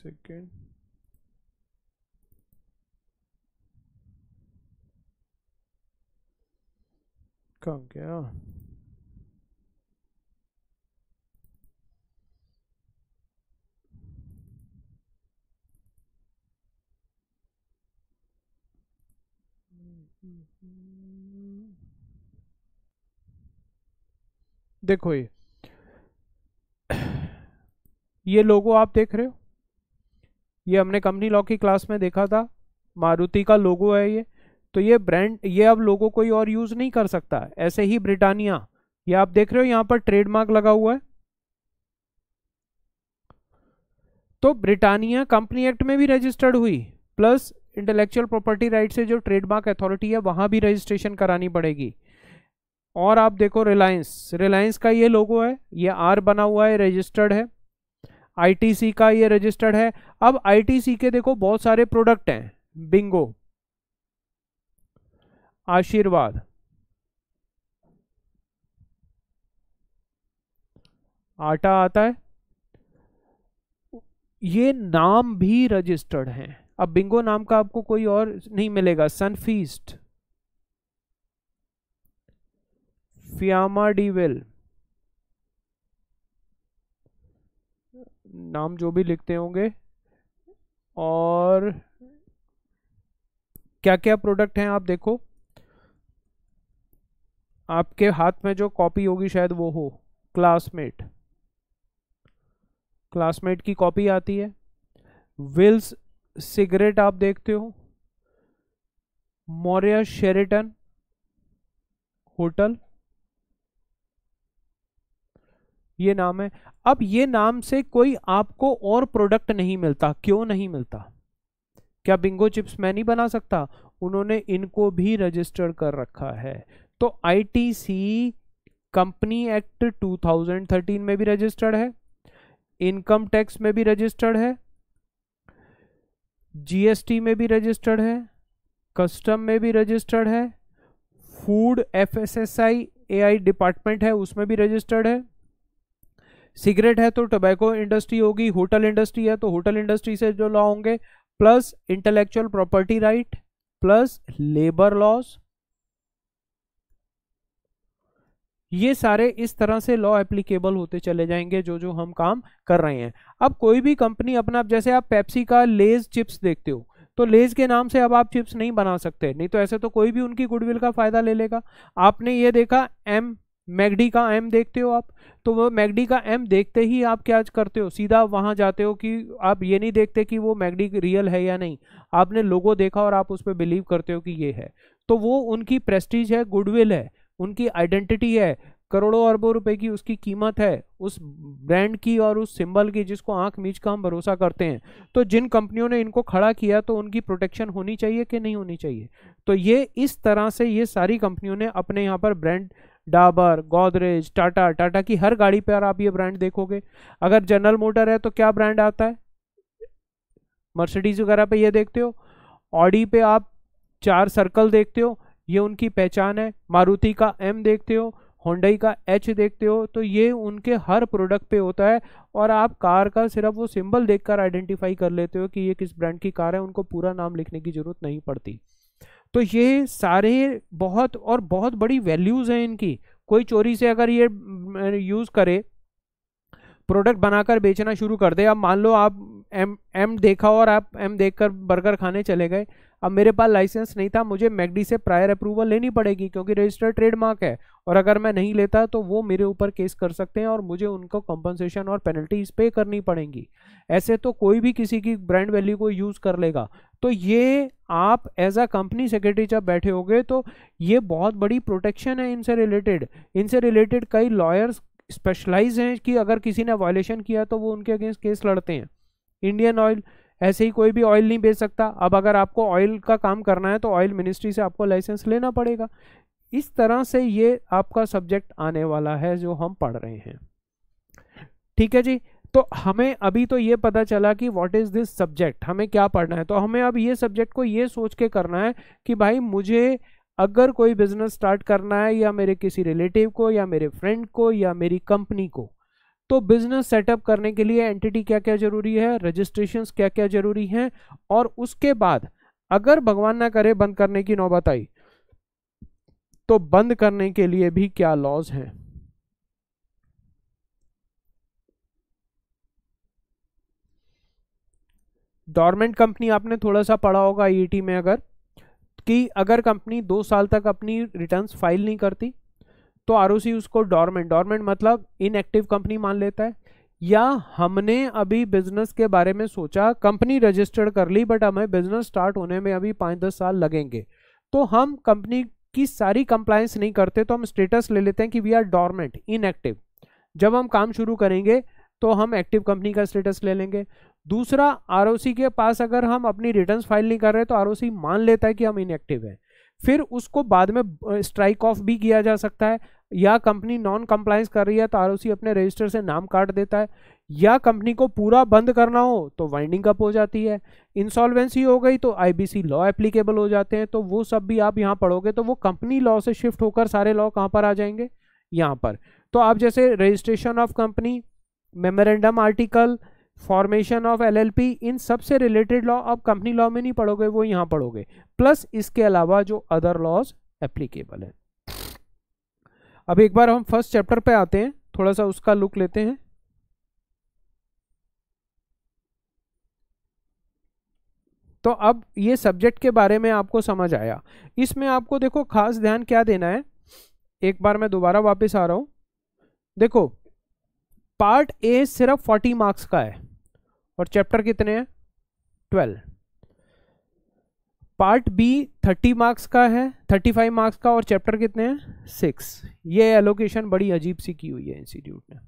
second कहाँ गया देखो ये ये लोगो आप देख रहे हो ये हमने कंपनी लॉ की क्लास में देखा था मारुति का लोगो है ये तो ये ब्रांड ये अब लोगो कोई और यूज़ नहीं कर सकता ऐसे ही ब्रिटानिया ये आप देख रहे हो यहाँ पर ट्रेडमार्क लगा हुआ है तो ब्रिटानिया कंपनी एक्ट में भी रजिस्टर्ड हुई प्लस इंटेलेक्चुअल प्रॉपर्टी राइट से जो ट्रेडमार्क अथॉरिटी है वहाँ भी रजिस्ट्रेशन करानी पड़ेगी और आप देखो रिलायंस रिलायंस का ये लोगो है ये आर बना हुआ है रजिस्टर्ड है आईटीसी का ये रजिस्टर्ड है अब आईटीसी के देखो बहुत सारे प्रोडक्ट हैं बिंगो आशीर्वाद आटा आता है ये नाम भी रजिस्टर्ड हैं अब बिंगो नाम का आपको कोई और नहीं मिलेगा सनफीस्ट फियामा डीवेल नाम जो भी लिखते होंगे और क्या क्या प्रोडक्ट हैं आप देखो आपके हाथ में जो कॉपी होगी शायद वो हो क्लासमेट क्लासमेट की कॉपी आती है विल्स सिगरेट आप देखते हो मौर्य शेरिटन होटल ये नाम है अब ये नाम से कोई आपको और प्रोडक्ट नहीं मिलता क्यों नहीं मिलता क्या बिंगो चिप्स मैं नहीं बना सकता उन्होंने इनको भी रजिस्टर कर रखा है तो आईटीसी कंपनी एक्ट 2013 में भी रजिस्टर्ड है इनकम टैक्स में भी रजिस्टर्ड है जीएसटी में भी रजिस्टर्ड है कस्टम में भी रजिस्टर्ड है फूड एफएसएसआई एआई डिपार्टमेंट है उसमें भी रजिस्टर्ड है सिगरेट है तो टोबैको इंडस्ट्री होगी होटल इंडस्ट्री है तो होटल इंडस्ट्री से जो लॉ होंगे plus intellectual property right plus labour laws ये सारे इस तरह से लॉ एप्लीकेबल होते चले जाएंगे जो जो हम काम कर रहे हैं अब कोई भी कंपनी अपना जैसे आप पेप्सी का लेज चिप्स देखते हो तो लेज के नाम से अब आप चिप्स नहीं बना सकते नहीं तो ऐसे तो कोई भी उनकी गुडविल का फायदा ले लेगा आपने ये देखा एम मैगडी का एम देखते हो आप तो वो मैगडी का एम देखते ही आप क्या करते हो सीधा वहाँ जाते हो कि आप ये नहीं देखते कि वो मैगडी रियल है या नहीं आपने लोगो देखा और आप उस पर बिलीव करते हो कि ये है तो वो उनकी प्रेस्टीज है गुडविल है उनकी आइडेंटिटी है करोड़ों अरबों रुपए की उसकी कीमत है उस ब्रांड की और उस सिंबल की जिसको आंख मीच का हम भरोसा करते हैं तो जिन कंपनियों ने इनको खड़ा किया तो उनकी प्रोटेक्शन होनी चाहिए कि नहीं होनी चाहिए तो ये इस तरह से ये सारी कंपनियों ने अपने यहाँ पर ब्रांड डाबर गोदरेज टाटा टाटा की हर गाड़ी पर आप ये ब्रांड देखोगे अगर जनरल मोटर है तो क्या ब्रांड आता है मर्सिडीज वगैरह पे ये देखते हो ऑडी पे आप चार सर्कल देखते हो ये उनकी पहचान है मारुति का एम देखते हो होंडई का एच देखते हो तो ये उनके हर प्रोडक्ट पे होता है और आप कार का सिर्फ वो सिंबल देखकर आइडेंटिफाई कर लेते हो कि ये किस ब्रांड की कार है उनको पूरा नाम लिखने की ज़रूरत नहीं पड़ती तो ये सारे बहुत और बहुत बड़ी वैल्यूज़ हैं इनकी कोई चोरी से अगर ये यूज़ करे प्रोडक्ट बनाकर बेचना शुरू कर दे अब मान लो आप एम एम देखा और आप एम देखकर बर्गर खाने चले गए अब मेरे पास लाइसेंस नहीं था मुझे मैगडी से प्रायर अप्रूवल लेनी पड़ेगी क्योंकि रजिस्टर्ड ट्रेडमार्क है और अगर मैं नहीं लेता तो वो मेरे ऊपर केस कर सकते हैं और मुझे उनको कंपनसेशन और पेनल्टीज पे करनी पड़ेंगी ऐसे तो कोई भी किसी की ब्रांड वैल्यू को यूज़ कर लेगा तो ये आप एज अ कंपनी सेक्रेटरी जब बैठे होगे तो ये बहुत बड़ी प्रोटेक्शन है इनसे रिलेटेड इनसे रिलेटेड कई लॉयर्स स्पेशलाइज हैं कि अगर किसी ने वायलेशन किया तो वो उनके अगेंस्ट केस लड़ते हैं इंडियन ऑयल ऐसे ही कोई भी ऑयल नहीं बेच सकता अब अगर आपको ऑयल का काम करना है तो ऑयल मिनिस्ट्री से आपको लाइसेंस लेना पड़ेगा इस तरह से ये आपका सब्जेक्ट आने वाला है जो हम पढ़ रहे हैं ठीक है जी तो हमें अभी तो ये पता चला कि व्हाट इज़ दिस सब्जेक्ट हमें क्या पढ़ना है तो हमें अब ये सब्जेक्ट को ये सोच के करना है कि भाई मुझे अगर कोई बिजनेस स्टार्ट करना है या मेरे किसी रिलेटिव को या मेरे फ्रेंड को या मेरी कंपनी को तो बिजनेस सेटअप करने के लिए एंटिटी क्या क्या जरूरी है रजिस्ट्रेशन क्या क्या जरूरी हैं और उसके बाद अगर भगवान ना करे बंद करने की नौबत आई तो बंद करने के लिए भी क्या लॉज हैं डॉर्मेंट कंपनी आपने थोड़ा सा पढ़ा होगा आईईटी e में अगर कि अगर कंपनी दो साल तक अपनी रिटर्न्स फाइल नहीं करती तो आर उसको डॉर्मेंट डॉर्मेंट मतलब इनएक्टिव कंपनी मान लेता है या हमने अभी बिजनेस के बारे में सोचा कंपनी रजिस्टर्ड कर ली बट हमें बिजनेस स्टार्ट होने में अभी पाँच दस साल लगेंगे तो हम कंपनी की सारी कंप्लायंस नहीं करते तो हम स्टेटस ले लेते हैं कि वी आर डॉर्मेंट इनएक्टिव जब हम काम शुरू करेंगे तो हम एक्टिव कंपनी का स्टेटस ले लेंगे दूसरा आर के पास अगर हम अपनी रिटर्न फाइल नहीं कर रहे तो आर मान लेता है कि हम इनएक्टिव हैं फिर उसको बाद में स्ट्राइक ऑफ भी किया जा सकता है या कंपनी नॉन कंप्लाइंस कर रही है तो आर अपने रजिस्टर से नाम काट देता है या कंपनी को पूरा बंद करना हो तो वाइंडिंग अप हो जाती है इंसॉल्वेंसी हो गई तो आईबीसी लॉ एप्लीकेबल हो जाते हैं तो वो सब भी आप यहाँ पढ़ोगे तो वो कंपनी लॉ से शिफ्ट होकर सारे लॉ कहाँ पर आ जाएंगे यहाँ पर तो आप जैसे registration of company memorandum article formation of P इन सबसे रिलेटेड लॉ आप कंपनी लॉ में नहीं पढ़ोगे वो यहां पढ़ोगे प्लस इसके अलावा जो अदर लॉज एप्लीकेबल है अब एक बार हम फर्स्ट चैप्टर पे आते हैं थोड़ा सा उसका लुक लेते हैं तो अब ये सब्जेक्ट के बारे में आपको समझ आया इसमें आपको देखो खास ध्यान क्या देना है एक बार मैं दोबारा वापस आ रहा हूं देखो पार्ट ए सिर्फ 40 मार्क्स का है और चैप्टर कितने हैं twelve part B thirty marks का है थर्टी फाइव मार्क्स का और चैप्टर कितने हैं सिक्स ये एलोकेशन बड़ी अजीब सी की हुई है इंस्टीट्यूट ने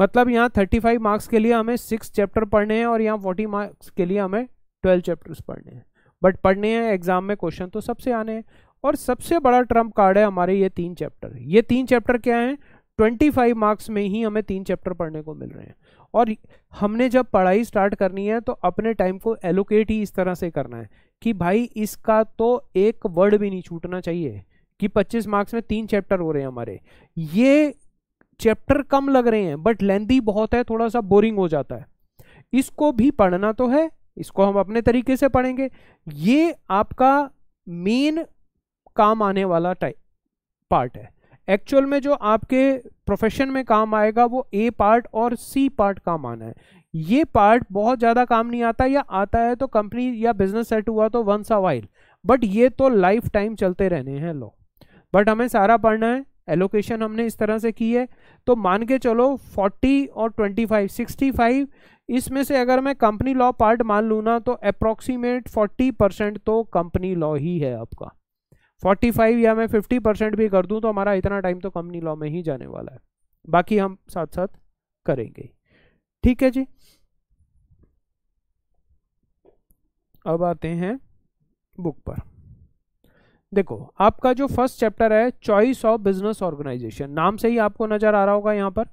मतलब यहाँ थर्टी फाइव मार्क्स के लिए हमें सिक्स चैप्टर पढ़ने हैं और यहाँ फोर्टी मार्क्स के लिए हमें ट्वेल्व चैप्टर्स पढ़ने हैं बट पढ़ने हैं एग्जाम में क्वेश्चन तो सबसे आने हैं और सबसे बड़ा ट्रम्प कार्ड है हमारे ये तीन चैप्टर ये तीन चैप्टर क्या हैं ट्वेंटी फाइव मार्क्स में ही हमें तीन चैप्टर पढ़ने को मिल रहे हैं और हमने जब पढ़ाई स्टार्ट करनी है तो अपने टाइम को एलोकेट ही इस तरह से करना है कि भाई इसका तो एक वर्ड भी नहीं छूटना चाहिए कि 25 मार्क्स में तीन चैप्टर हो रहे हैं हमारे ये चैप्टर कम लग रहे हैं बट लेंदी बहुत है थोड़ा सा बोरिंग हो जाता है इसको भी पढ़ना तो है इसको हम अपने तरीके से पढ़ेंगे ये आपका मेन काम आने वाला टाइप पार्ट है एक्चुअल में जो आपके प्रोफेशन में काम आएगा वो ए पार्ट और सी पार्ट काम आना है ये पार्ट बहुत ज़्यादा काम नहीं आता या आता है तो कंपनी या बिजनेस सेट हुआ तो वंस अ वाइल बट ये तो लाइफ टाइम चलते रहने हैं लो बट हमें सारा पढ़ना है एलोकेशन हमने इस तरह से की है तो मान के चलो 40 और 25 65 इसमें से अगर मैं कंपनी लॉ पार्ट मान लूँ ना तो अप्रोक्सीमेट 40 परसेंट तो कंपनी लॉ ही है आपका फोर्टी फाइव या मैं फिफ्टी परसेंट भी कर दूं तो हमारा इतना टाइम तो कंपनी लॉ में ही जाने वाला है बाकी हम साथ साथ करेंगे ठीक है जी अब आते हैं बुक पर देखो आपका जो फर्स्ट चैप्टर है चॉइस ऑफ बिजनेस ऑर्गेनाइजेशन नाम से ही आपको नजर आ रहा होगा यहाँ पर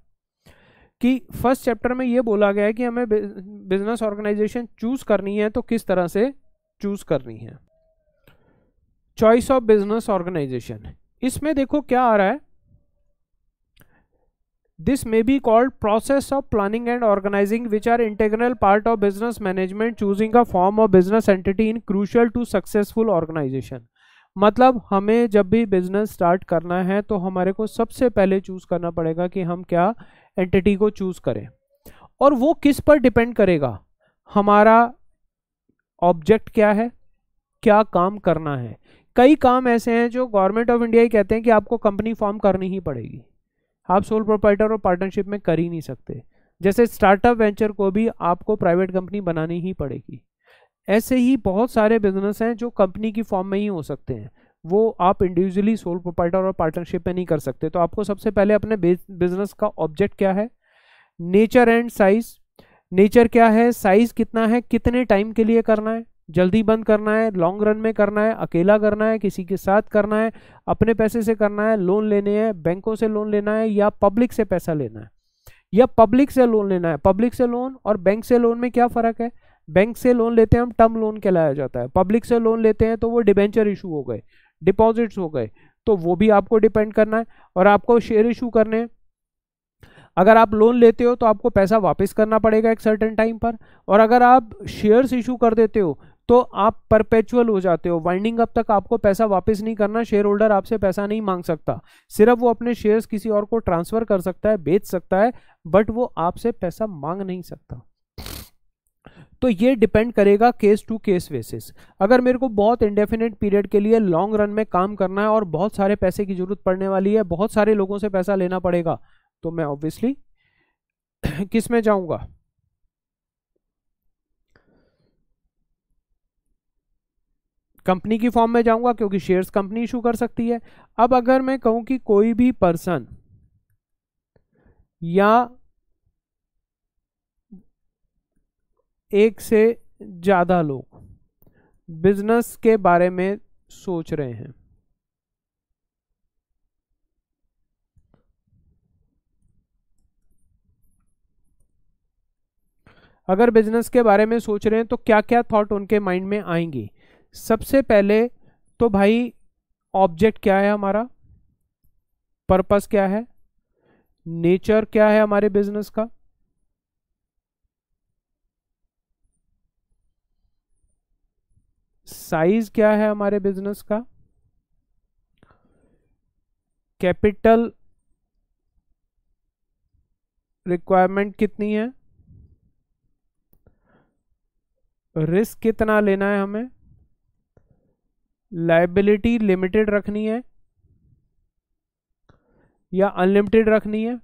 कि फर्स्ट चैप्टर में ये बोला गया है कि हमें बिजनेस ऑर्गेनाइजेशन चूज करनी है तो किस तरह से चूज करनी है चॉइस ऑफ बिजनेस ऑर्गेनाइजेशन इसमें देखो क्या आ रहा है this may be called process of planning and organising which are integral part of business management choosing a form of business entity in crucial to successful organisation मतलब हमें जब भी बिजनेस स्टार्ट करना है तो हमारे को सबसे पहले चूज करना पड़ेगा कि हम क्या एंटिटी को चूज करें और वो किस पर डिपेंड करेगा हमारा ऑब्जेक्ट क्या है क्या काम करना है कई काम ऐसे हैं जो गवर्नमेंट ऑफ इंडिया ही कहते हैं कि आपको कंपनी फॉर्म करनी ही पड़ेगी आप सोल प्रोप्राइटर और पार्टनरशिप में कर ही नहीं सकते जैसे स्टार्टअप वेंचर को भी आपको प्राइवेट कंपनी बनानी ही पड़ेगी ऐसे ही बहुत सारे बिजनेस हैं जो कंपनी की फॉर्म में ही हो सकते हैं वो आप इंडिविजुअली सोल प्रोपाइटर और पार्टनरशिप में नहीं कर सकते तो आपको सबसे पहले अपने बिजनेस का ऑब्जेक्ट क्या है नेचर एंड साइज नेचर क्या है साइज कितना है कितने टाइम के लिए करना है जल्दी बंद करना है लॉन्ग रन में करना है अकेला करना है किसी के साथ करना है अपने पैसे से करना है लोन लेने हैं बैंकों से लोन लेना है या पब्लिक से पैसा लेना है या पब्लिक से लोन लेना है पब्लिक से लोन और बैंक से लोन में क्या फ़र्क है बैंक से लोन लेते हैं हम टर्म लोन कहलाया जाता है पब्लिक से लोन लेते हैं तो वो डिबेंचर इशू हो गए डिपॉजिट्स हो गए तो वो भी आपको डिपेंड करना है और आपको शेयर इशू करने हैं अगर आप लोन लेते हो तो आपको पैसा वापस करना पड़ेगा एक सर्टेन टाइम पर और अगर आप शेयर्स इशू कर देते हो तो आप परपेचुअल हो जाते हो वाइंडिंग अप तक आपको पैसा वापस नहीं करना शेयर होल्डर आपसे पैसा नहीं मांग सकता सिर्फ वो अपने शेयर्स किसी और को ट्रांसफर कर सकता है बेच सकता है बट वो आपसे पैसा मांग नहीं सकता तो ये डिपेंड करेगा केस टू केस बेसिस अगर मेरे को बहुत इंडेफिनेट पीरियड के लिए लॉन्ग रन में काम करना है और बहुत सारे पैसे की जरूरत पड़ने वाली है बहुत सारे लोगों से पैसा लेना पड़ेगा तो मैं ऑब्वियसली किस में जाऊंगा कंपनी की फॉर्म में जाऊंगा क्योंकि शेयर्स कंपनी इशू कर सकती है अब अगर मैं कहूं कि कोई भी पर्सन या एक से ज़्यादा लोग बिजनेस के बारे में सोच रहे हैं अगर बिजनेस के बारे में सोच रहे हैं तो क्या क्या थॉट उनके माइंड में आएंगी सबसे पहले तो भाई ऑब्जेक्ट क्या है हमारा पर्पस क्या है नेचर क्या है हमारे बिजनेस का साइज क्या है हमारे बिजनेस का कैपिटल रिक्वायरमेंट कितनी है रिस्क कितना लेना है हमें लाइबिलिटी लिमिटेड रखनी है या अनलिमिटेड रखनी है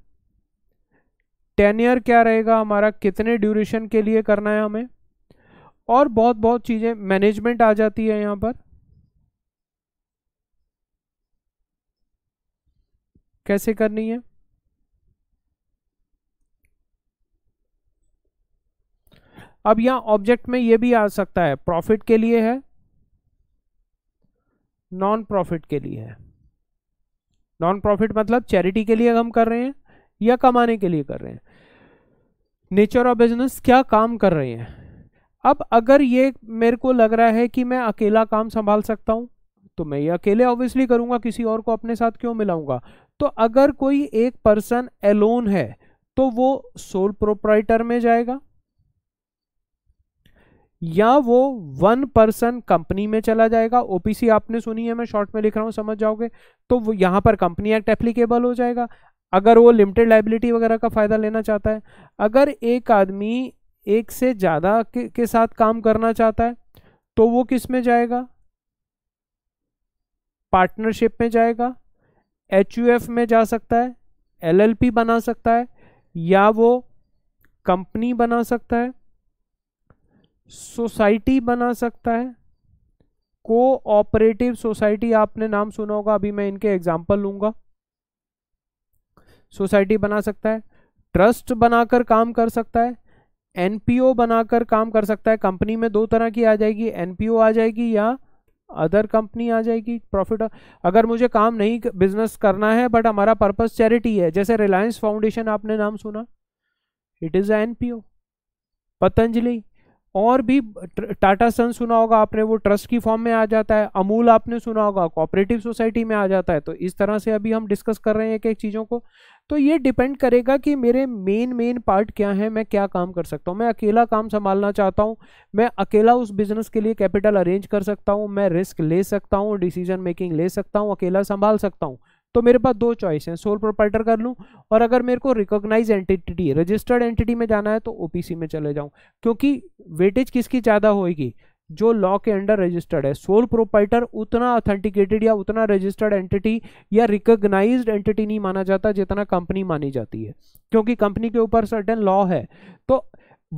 टेनियर क्या रहेगा हमारा कितने ड्यूरेशन के लिए करना है हमें और बहुत बहुत चीज़ें मैनेजमेंट आ जाती है यहाँ पर कैसे करनी है अब यहाँ ऑब्जेक्ट में ये भी आ सकता है प्रॉफिट के लिए है नॉन प्रॉफिट के लिए है नॉन प्रॉफिट मतलब चैरिटी के लिए हम कर रहे हैं या कमाने के लिए कर रहे हैं नेचर ऑफ बिजनेस क्या काम कर रहे हैं अब अगर ये मेरे को लग रहा है कि मैं अकेला काम संभाल सकता हूँ तो मैं ये अकेले ऑब्वियसली करूँगा किसी और को अपने साथ क्यों मिलाऊंगा तो अगर कोई एक पर्सन एलोन है तो वो सोल प्रोप्राइटर में जाएगा या वो वन पर्सन कंपनी में चला जाएगा ओपीसी आपने सुनी है मैं शॉर्ट में लिख रहा हूँ समझ जाओगे तो वो यहाँ पर कंपनी एक्ट एप्लीकेबल हो जाएगा अगर वो लिमिटेड लाइबिलिटी वगैरह का फ़ायदा लेना चाहता है अगर एक आदमी एक से ज़्यादा के, के साथ काम करना चाहता है तो वो किस में जाएगा पार्टनरशिप में जाएगा एच में जा सकता है एल बना सकता है या वो कंपनी बना सकता है सोसाइटी बना सकता है कोऑपरेटिव सोसाइटी आपने नाम सुना होगा अभी मैं इनके एग्जाम्पल लूंगा सोसाइटी बना सकता है ट्रस्ट बनाकर काम कर सकता है एनपीओ बनाकर काम कर सकता है कंपनी में दो तरह की आ जाएगी एनपीओ आ जाएगी या अदर कंपनी आ जाएगी प्रॉफिट अगर मुझे काम नहीं बिजनेस करना है बट हमारा पर्पस चैरिटी है जैसे रिलायंस फाउंडेशन आपने नाम सुना इट इज़ एन पतंजलि और भी टाटा सन सुना होगा आपने वो ट्रस्ट की फॉर्म में आ जाता है अमूल आपने सुना होगा कोऑपरेटिव सोसाइटी में आ जाता है तो इस तरह से अभी हम डिस्कस कर रहे हैं एक एक चीज़ों को तो ये डिपेंड करेगा कि मेरे मेन मेन पार्ट क्या है मैं क्या काम कर सकता हूँ मैं अकेला काम संभालना चाहता हूँ मैं अकेला उस बिजनेस के लिए कैपिटल अरेंज कर सकता हूँ मैं रिस्क ले सकता हूँ डिसीजन मेकिंग ले सकता हूँ अकेला संभाल सकता हूँ तो मेरे पास दो चॉइस हैं सोल प्रोपर्टर कर लूँ और अगर मेरे को रिकोगनाइज एंटिटी रजिस्टर्ड एंटिटी में जाना है तो ओ में चले जाऊँ क्योंकि वेटेज किसकी ज़्यादा होएगी जो लॉ के अंडर रजिस्टर्ड है सोल प्रोपाइटर उतना ऑथेंटिकेटेड या उतना रजिस्टर्ड एंटिटी या रिकोगनाइज एंटिटी नहीं माना जाता जितना कंपनी मानी जाती है क्योंकि कंपनी के ऊपर सर्टेन लॉ है तो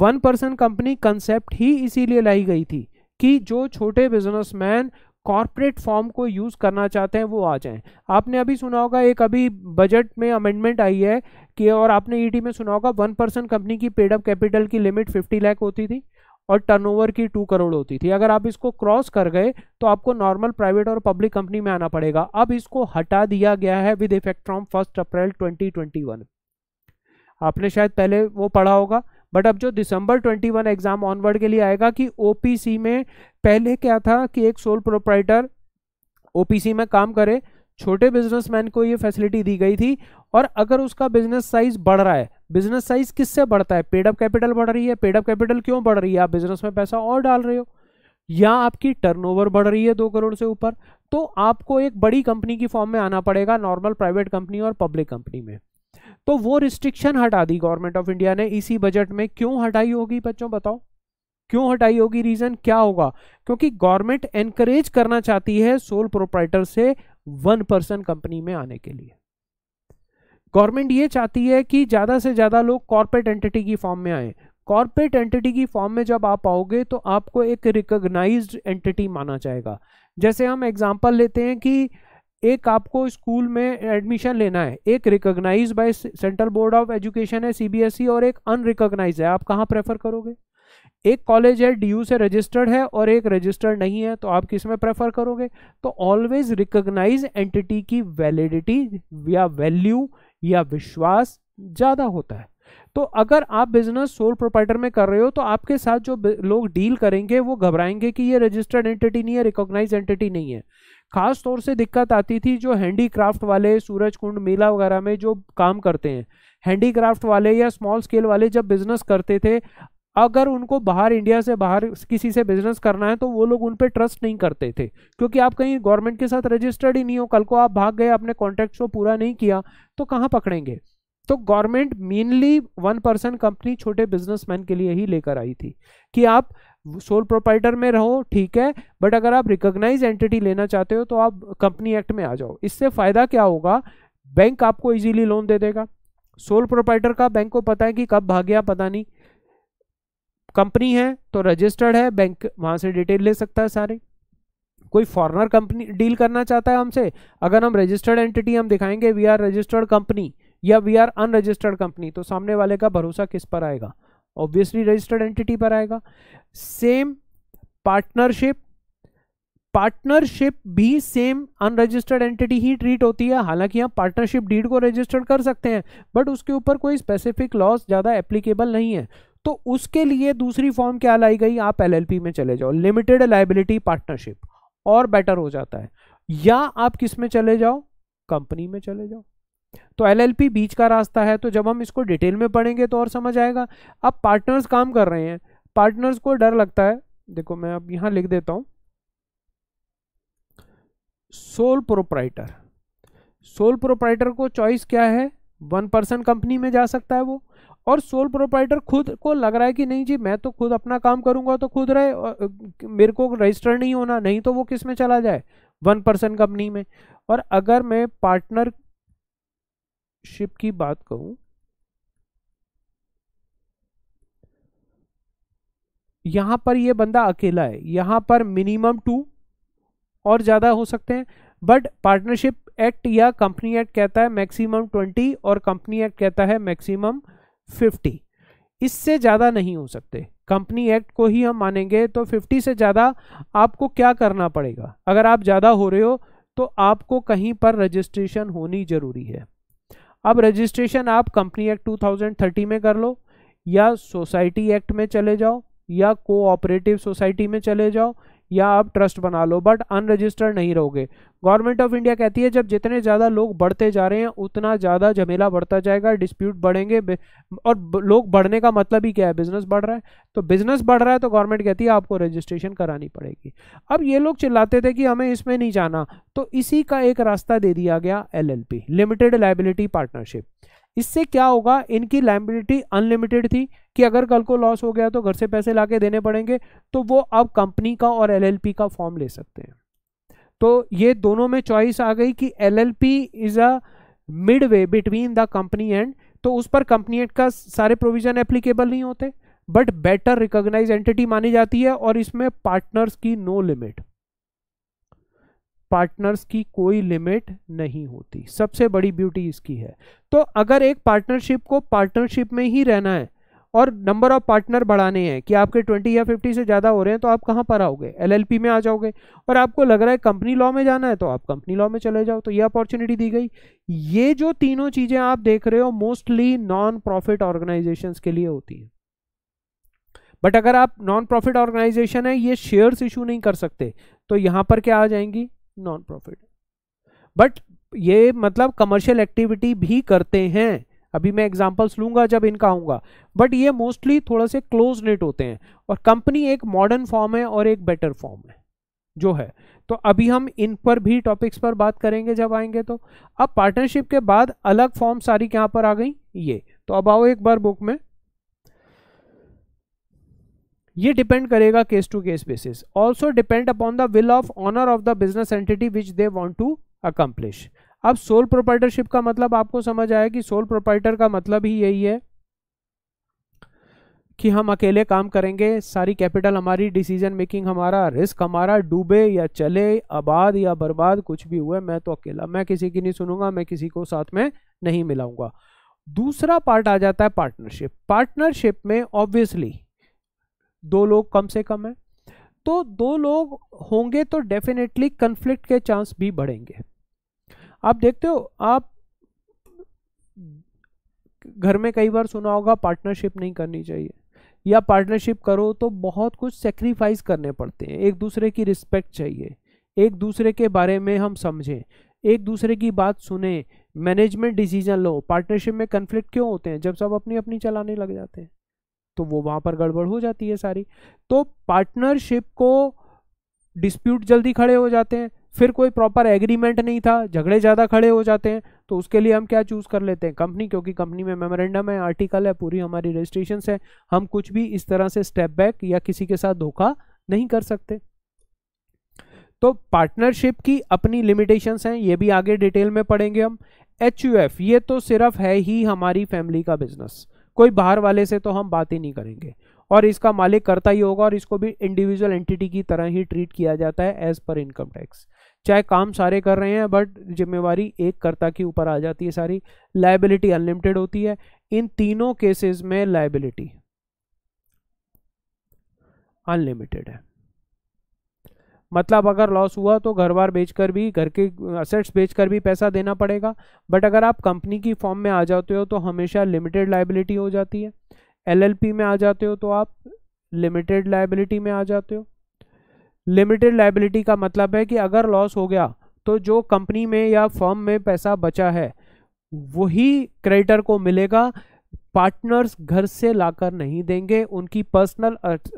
वन पर्सन कंपनी कंसेप्ट ही इसीलिए लाई गई थी कि जो छोटे बिजनेसमैन कॉरपोरेट फॉर्म को यूज़ करना चाहते हैं वो आ जाएं आपने अभी सुना होगा एक अभी बजट में अमेंडमेंट आई है कि और आपने ईडी e में सुना होगा वन परसेंट कंपनी की पेड अप कैपिटल की लिमिट फिफ्टी लाख होती थी और टर्नओवर की टू करोड़ होती थी अगर आप इसको क्रॉस कर गए तो आपको नॉर्मल प्राइवेट और पब्लिक कंपनी में आना पड़ेगा अब इसको हटा दिया गया है with effect from first April twenty आपने शायद पहले वो पढ़ा होगा बट अब जो दिसंबर 21 एग्जाम ऑनवर्ड के लिए आएगा कि ओपीसी में पहले क्या था कि एक सोल प्रोप्राइटर ओपीसी में काम करे छोटे बिजनेसमैन को ये फैसिलिटी दी गई थी और अगर उसका बिजनेस साइज बढ़ रहा है बिजनेस साइज किससे बढ़ता है पेडअप कैपिटल बढ़ रही है पेडअप कैपिटल क्यों बढ़ रही है आप बिजनेस में पैसा और डाल रहे हो या आपकी टर्नओवर बढ़ रही है दो करोड़ से ऊपर तो आपको एक बड़ी कंपनी की फॉर्म में आना पड़ेगा नॉर्मल प्राइवेट कंपनी और पब्लिक कंपनी में तो वो रिस्ट्रिक्शन हटा दी गवर्नमेंट ऑफ इंडिया ने इसी बजट में क्यों हटाई होगी बच्चों बताओ क्यों हटाई होगी रीजन क्या होगा क्योंकि गवर्नमेंट एनकरेज करना चाहती है सोल प्रोप्राइटर से वन पर्सन कंपनी में आने के लिए गवर्नमेंट ये चाहती है कि ज़्यादा से ज़्यादा लोग कॉर्पोरेट एंटिटी की फॉर्म में आए कॉर्पोरेट एंटिटी की फॉर्म में जब आप आओगे तो आपको एक रिकग्नाइज्ड एंटिटी माना जाएगा जैसे हम एग्जांपल लेते हैं कि एक आपको स्कूल में एडमिशन लेना है एक recognise by central board of education है सीबीएसई e और एक अनरिकॉग्नाइज है आप कहाँ प्रेफर करोगे एक कॉलेज है डी से रजिस्टर्ड है और एक रजिस्टर्ड नहीं है तो आप किस में प्रेफर करोगे तो ऑलवेज रिकोगनाइज एंटिटी की वैलिडिटी या वैल्यू या विश्वास ज़्यादा होता है तो अगर आप बिजनेस सोल प्रोपाइटर में कर रहे हो तो आपके साथ जो लोग डील करेंगे वो घबराएंगे कि ये रजिस्टर्ड एंटिटी नहीं है रिकॉग्नाइज एंटिटी नहीं है खास तौर से दिक्कत आती थी जो हैंडीक्राफ्ट वाले सूरज कुंड मेला वगैरह में जो काम करते हैं हैंडीक्राफ्ट वाले या स्मॉल स्केल वाले जब बिजनेस करते थे अगर उनको बाहर इंडिया से बाहर किसी से बिजनेस करना है तो वो लोग उन पर ट्रस्ट नहीं करते थे क्योंकि आप कहीं गवर्नमेंट के साथ रजिस्टर्ड ही नहीं हो कल को आप भाग गए आपने कॉन्ट्रैक्ट को पूरा नहीं किया तो कहाँ पकड़ेंगे तो government mainly one person company छोटे बिजनेसमैन के लिए ही लेकर आई थी कि आप सोल प्रोपाइटर में रहो ठीक है बट अगर आप रिकोगनाइज एंटिटी लेना चाहते हो तो आप कंपनी एक्ट में आ जाओ इससे फ़ायदा क्या होगा बैंक आपको इजीली लोन दे देगा सोल प्रोपाइटर का बैंक को पता है कि कब भाग गया पता नहीं कंपनी है तो रजिस्टर्ड है बैंक वहाँ से डिटेल ले सकता है सारे कोई फॉरनर कंपनी डील करना चाहता है हमसे अगर हम रजिस्टर्ड एंटिटी हम दिखाएंगे वी आर रजिस्टर्ड कंपनी या वी आर अनरजिस्टर्ड कंपनी तो सामने वाले का भरोसा किस पर आएगा ऑब्वियसली रजिस्टर्ड एंटिटी पर आएगा सेम पार्टनरशिप पार्टनरशिप भी सेम अनरजिस्टर्ड एंटिटी ही ट्रीट होती है हालांकि हम पार्टनरशिप डीड को रजिस्टर्ड कर सकते हैं बट उसके ऊपर कोई स्पेसिफिक लॉस ज़्यादा एप्लीकेबल नहीं है तो उसके लिए दूसरी फॉर्म क्या लाई गई आप एलएलपी में चले जाओ लिमिटेड लाइबिलिटी पार्टनरशिप और बेटर हो जाता है या आप किस में चले जाओ कंपनी में चले जाओ तो एलएलपी बीच का रास्ता है तो जब हम इसको डिटेल में पढ़ेंगे तो और समझ आएगा अब पार्टनर्स काम कर रहे हैं पार्टनर्स को डर लगता है देखो मैं अब यहां लिख देता हूं सोल प्रोपराइटर सोल प्रोपराइटर को चॉइस क्या है वन पर्सन कंपनी में जा सकता है वो और सोल प्रोपराइटर खुद को लग रहा है कि नहीं जी मैं तो खुद अपना काम करूंगा तो खुद रहे मेरे को रजिस्टर नहीं होना नहीं तो वो किस में चला जाए वन पर्सन कंपनी में और अगर मैं पार्टनर शिप की बात कहूं यहां पर यह बंदा अकेला है यहां पर मिनिमम टू और ज़्यादा हो सकते हैं बट पार्टनरशिप एक्ट या कंपनी एक्ट कहता है मैक्सिमम ट्वेंटी और कंपनी एक्ट कहता है मैक्सिमम फिफ्टी इससे ज़्यादा नहीं हो सकते कंपनी एक्ट को ही हम मानेंगे तो फिफ्टी से ज़्यादा आपको क्या करना पड़ेगा अगर आप ज़्यादा हो रहे हो तो आपको कहीं पर रजिस्ट्रेशन होनी ज़रूरी है अब रजिस्ट्रेशन आप कंपनी एक्ट 2030 में कर लो या सोसाइटी एक्ट में चले जाओ या कोऑपरेटिव सोसाइटी में चले जाओ या आप ट्रस्ट बना लो बट अनरजिस्टर्ड नहीं रहोगे गवर्नमेंट ऑफ इंडिया कहती है जब जितने ज़्यादा लोग बढ़ते जा रहे हैं उतना ज़्यादा झमेला बढ़ता जाएगा डिस्प्यूट बढ़ेंगे और लोग बढ़ने का मतलब ही क्या है बिजनेस बढ़ रहा है तो बिजनेस बढ़ रहा है तो गवर्नमेंट कहती है आपको रजिस्ट्रेशन करानी पड़ेगी अब ये लोग चिल्लाते थे कि हमें इसमें नहीं जाना तो इसी का एक रास्ता दे दिया गया एल लिमिटेड लाइबिलिटी पार्टनरशिप इससे क्या होगा इनकी लाइबिलिटी अनलिमिटेड थी कि अगर कल को लॉस हो गया तो घर से पैसे ला देने पड़ेंगे तो वो अब कंपनी का और एल का फॉर्म ले सकते हैं तो ये दोनों में चॉइस आ गई कि L L P is a mid way between the company and तो उस पर कंपनी एंड का सारे प्रोविज़न एप्लीकेबल नहीं होते बट बेटर रिकॉग्नाइज एंटिटी मानी जाती है और इसमें पार्टनर्स की नो लिमिट पार्टनर्स की कोई लिमिट नहीं होती सबसे बड़ी ब्यूटी इसकी है तो अगर एक पार्टनरशिप को पार्टनरशिप में ही रहना है और नंबर ऑफ पार्टनर बढ़ाने हैं कि आपके 20 या 50 से ज़्यादा हो रहे हैं तो आप कहाँ पर आओगे एलएलपी में आ जाओगे और आपको लग रहा है कंपनी लॉ में जाना है तो आप कंपनी लॉ में चले जाओ तो ये अपॉर्चुनिटी दी गई ये जो तीनों चीज़ें आप देख रहे हो मोस्टली नॉन प्रॉफिट ऑर्गेनाइजेशंस के लिए होती हैं बट अगर आप नॉन प्रॉफिट ऑर्गेनाइजेशन है ये शेयर्स इशू नहीं कर सकते तो यहाँ पर क्या आ जाएंगी नॉन प्रॉफिट बट ये मतलब कमर्शियल एक्टिविटी भी करते हैं अभी मैं एग्जांपल्स लूंगा जब इनका आऊंगा बट ये मोस्टली थोड़ा से क्लोज नेट होते हैं और कंपनी एक मॉडर्न फॉर्म है और एक बेटर फॉर्म है जो है तो अभी हम इन पर भी टॉपिक्स पर बात करेंगे जब आएंगे तो अब पार्टनरशिप के बाद अलग फॉर्म सारी कहाँ पर आ गई ये तो अब आओ एक बार बुक में ये डिपेंड करेगा case to case basis also depend upon the will of owner of the business entity which they want to accomplish अब सोल प्रोप्राइटरशिप का मतलब आपको समझ आया कि सोल प्रोप्राइटर का मतलब ही यही है कि हम अकेले काम करेंगे सारी कैपिटल हमारी डिसीजन मेकिंग हमारा रिस्क हमारा डूबे या चले आबाद या बर्बाद कुछ भी हुए मैं तो अकेला मैं किसी की नहीं सुनूंगा मैं किसी को साथ में नहीं मिलाऊंगा दूसरा पार्ट आ जाता है पार्टनरशिप पार्टनरशिप में ऑब्वियसली दो लोग कम से कम है तो दो लोग होंगे तो डेफिनेटली कन्फ्लिक्ट के चांस भी बढ़ेंगे आप देखते हो आप घर में कई बार सुना होगा पार्टनरशिप नहीं करनी चाहिए या पार्टनरशिप करो तो बहुत कुछ सेक्रीफाइस करने पड़ते हैं एक दूसरे की रिस्पेक्ट चाहिए एक दूसरे के बारे में हम समझें एक दूसरे की बात सुने मैनेजमेंट डिसीजन लो पार्टनरशिप में कन्फ्लिक्ट क्यों होते हैं जब सब अपनी अपनी चलाने लग जाते हैं तो वो वहाँ पर गड़बड़ हो जाती है सारी तो पार्टनरशिप को डिस्प्यूट जल्दी खड़े हो जाते हैं फिर कोई प्रॉपर एग्रीमेंट नहीं था झगड़े ज़्यादा खड़े हो जाते हैं तो उसके लिए हम क्या चूज़ कर लेते हैं कंपनी क्योंकि कंपनी में मेमोरेंडम है आर्टिकल है पूरी हमारी रजिस्ट्रेशन है हम कुछ भी इस तरह से स्टेप बैक या किसी के साथ धोखा नहीं कर सकते तो पार्टनरशिप की अपनी लिमिटेशंस हैं ये भी आगे डिटेल में पढ़ेंगे हम एच ये तो सिर्फ है ही हमारी फैमिली का बिजनेस कोई बाहर वाले से तो हम बात ही नहीं करेंगे और इसका मालिक करता ही होगा और इसको भी इंडिविजुअल एंटिटी की तरह ही ट्रीट किया जाता है एज पर इनकम टैक्स चाहे काम सारे कर रहे हैं बट जिम्मेवारी एक कर्ता के ऊपर आ जाती है सारी लाइबिलिटी अनलिमिटेड होती है इन तीनों केसेस में लाइबिलिटी अनलिमिटेड है मतलब अगर लॉस हुआ तो घर बार बेचकर भी घर के असेट्स बेचकर भी पैसा देना पड़ेगा बट अगर आप कंपनी की फॉर्म में आ जाते हो तो हमेशा लिमिटेड लाइबिलिटी हो जाती है एलएलपी में आ जाते हो तो आप लिमिटेड लाइबिलिटी में आ जाते हो लिमिटेड लाइबिलिटी का मतलब है कि अगर लॉस हो गया तो जो कंपनी में या फॉर्म में पैसा बचा है वही क्रेडिटर को मिलेगा पार्टनर्स घर से लाकर नहीं देंगे उनकी पर्सनल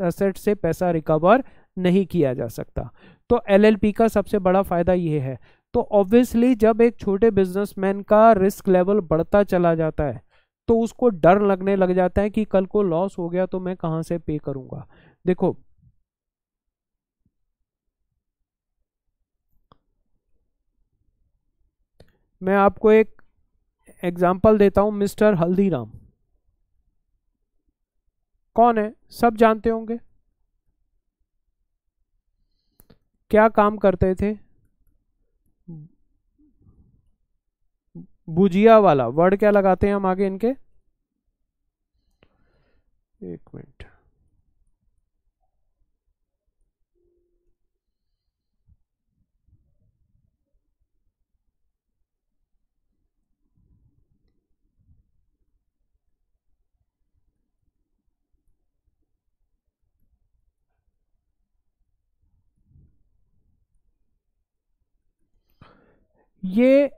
असेट से पैसा रिकवर नहीं किया जा सकता तो एलएलपी का सबसे बड़ा फ़ायदा ये है तो ऑब्वियसली जब एक छोटे बिजनेसमैन का रिस्क लेवल बढ़ता चला जाता है तो उसको डर लगने लग जाता है कि कल को लॉस हो गया तो मैं कहां से पे करूंगा देखो मैं आपको एक एग्जाम्पल देता हूं मिस्टर हल्दीराम कौन है सब जानते होंगे क्या काम करते थे बुजिया वाला वर्ड क्या लगाते हैं हम आगे इनके एक मिनट ये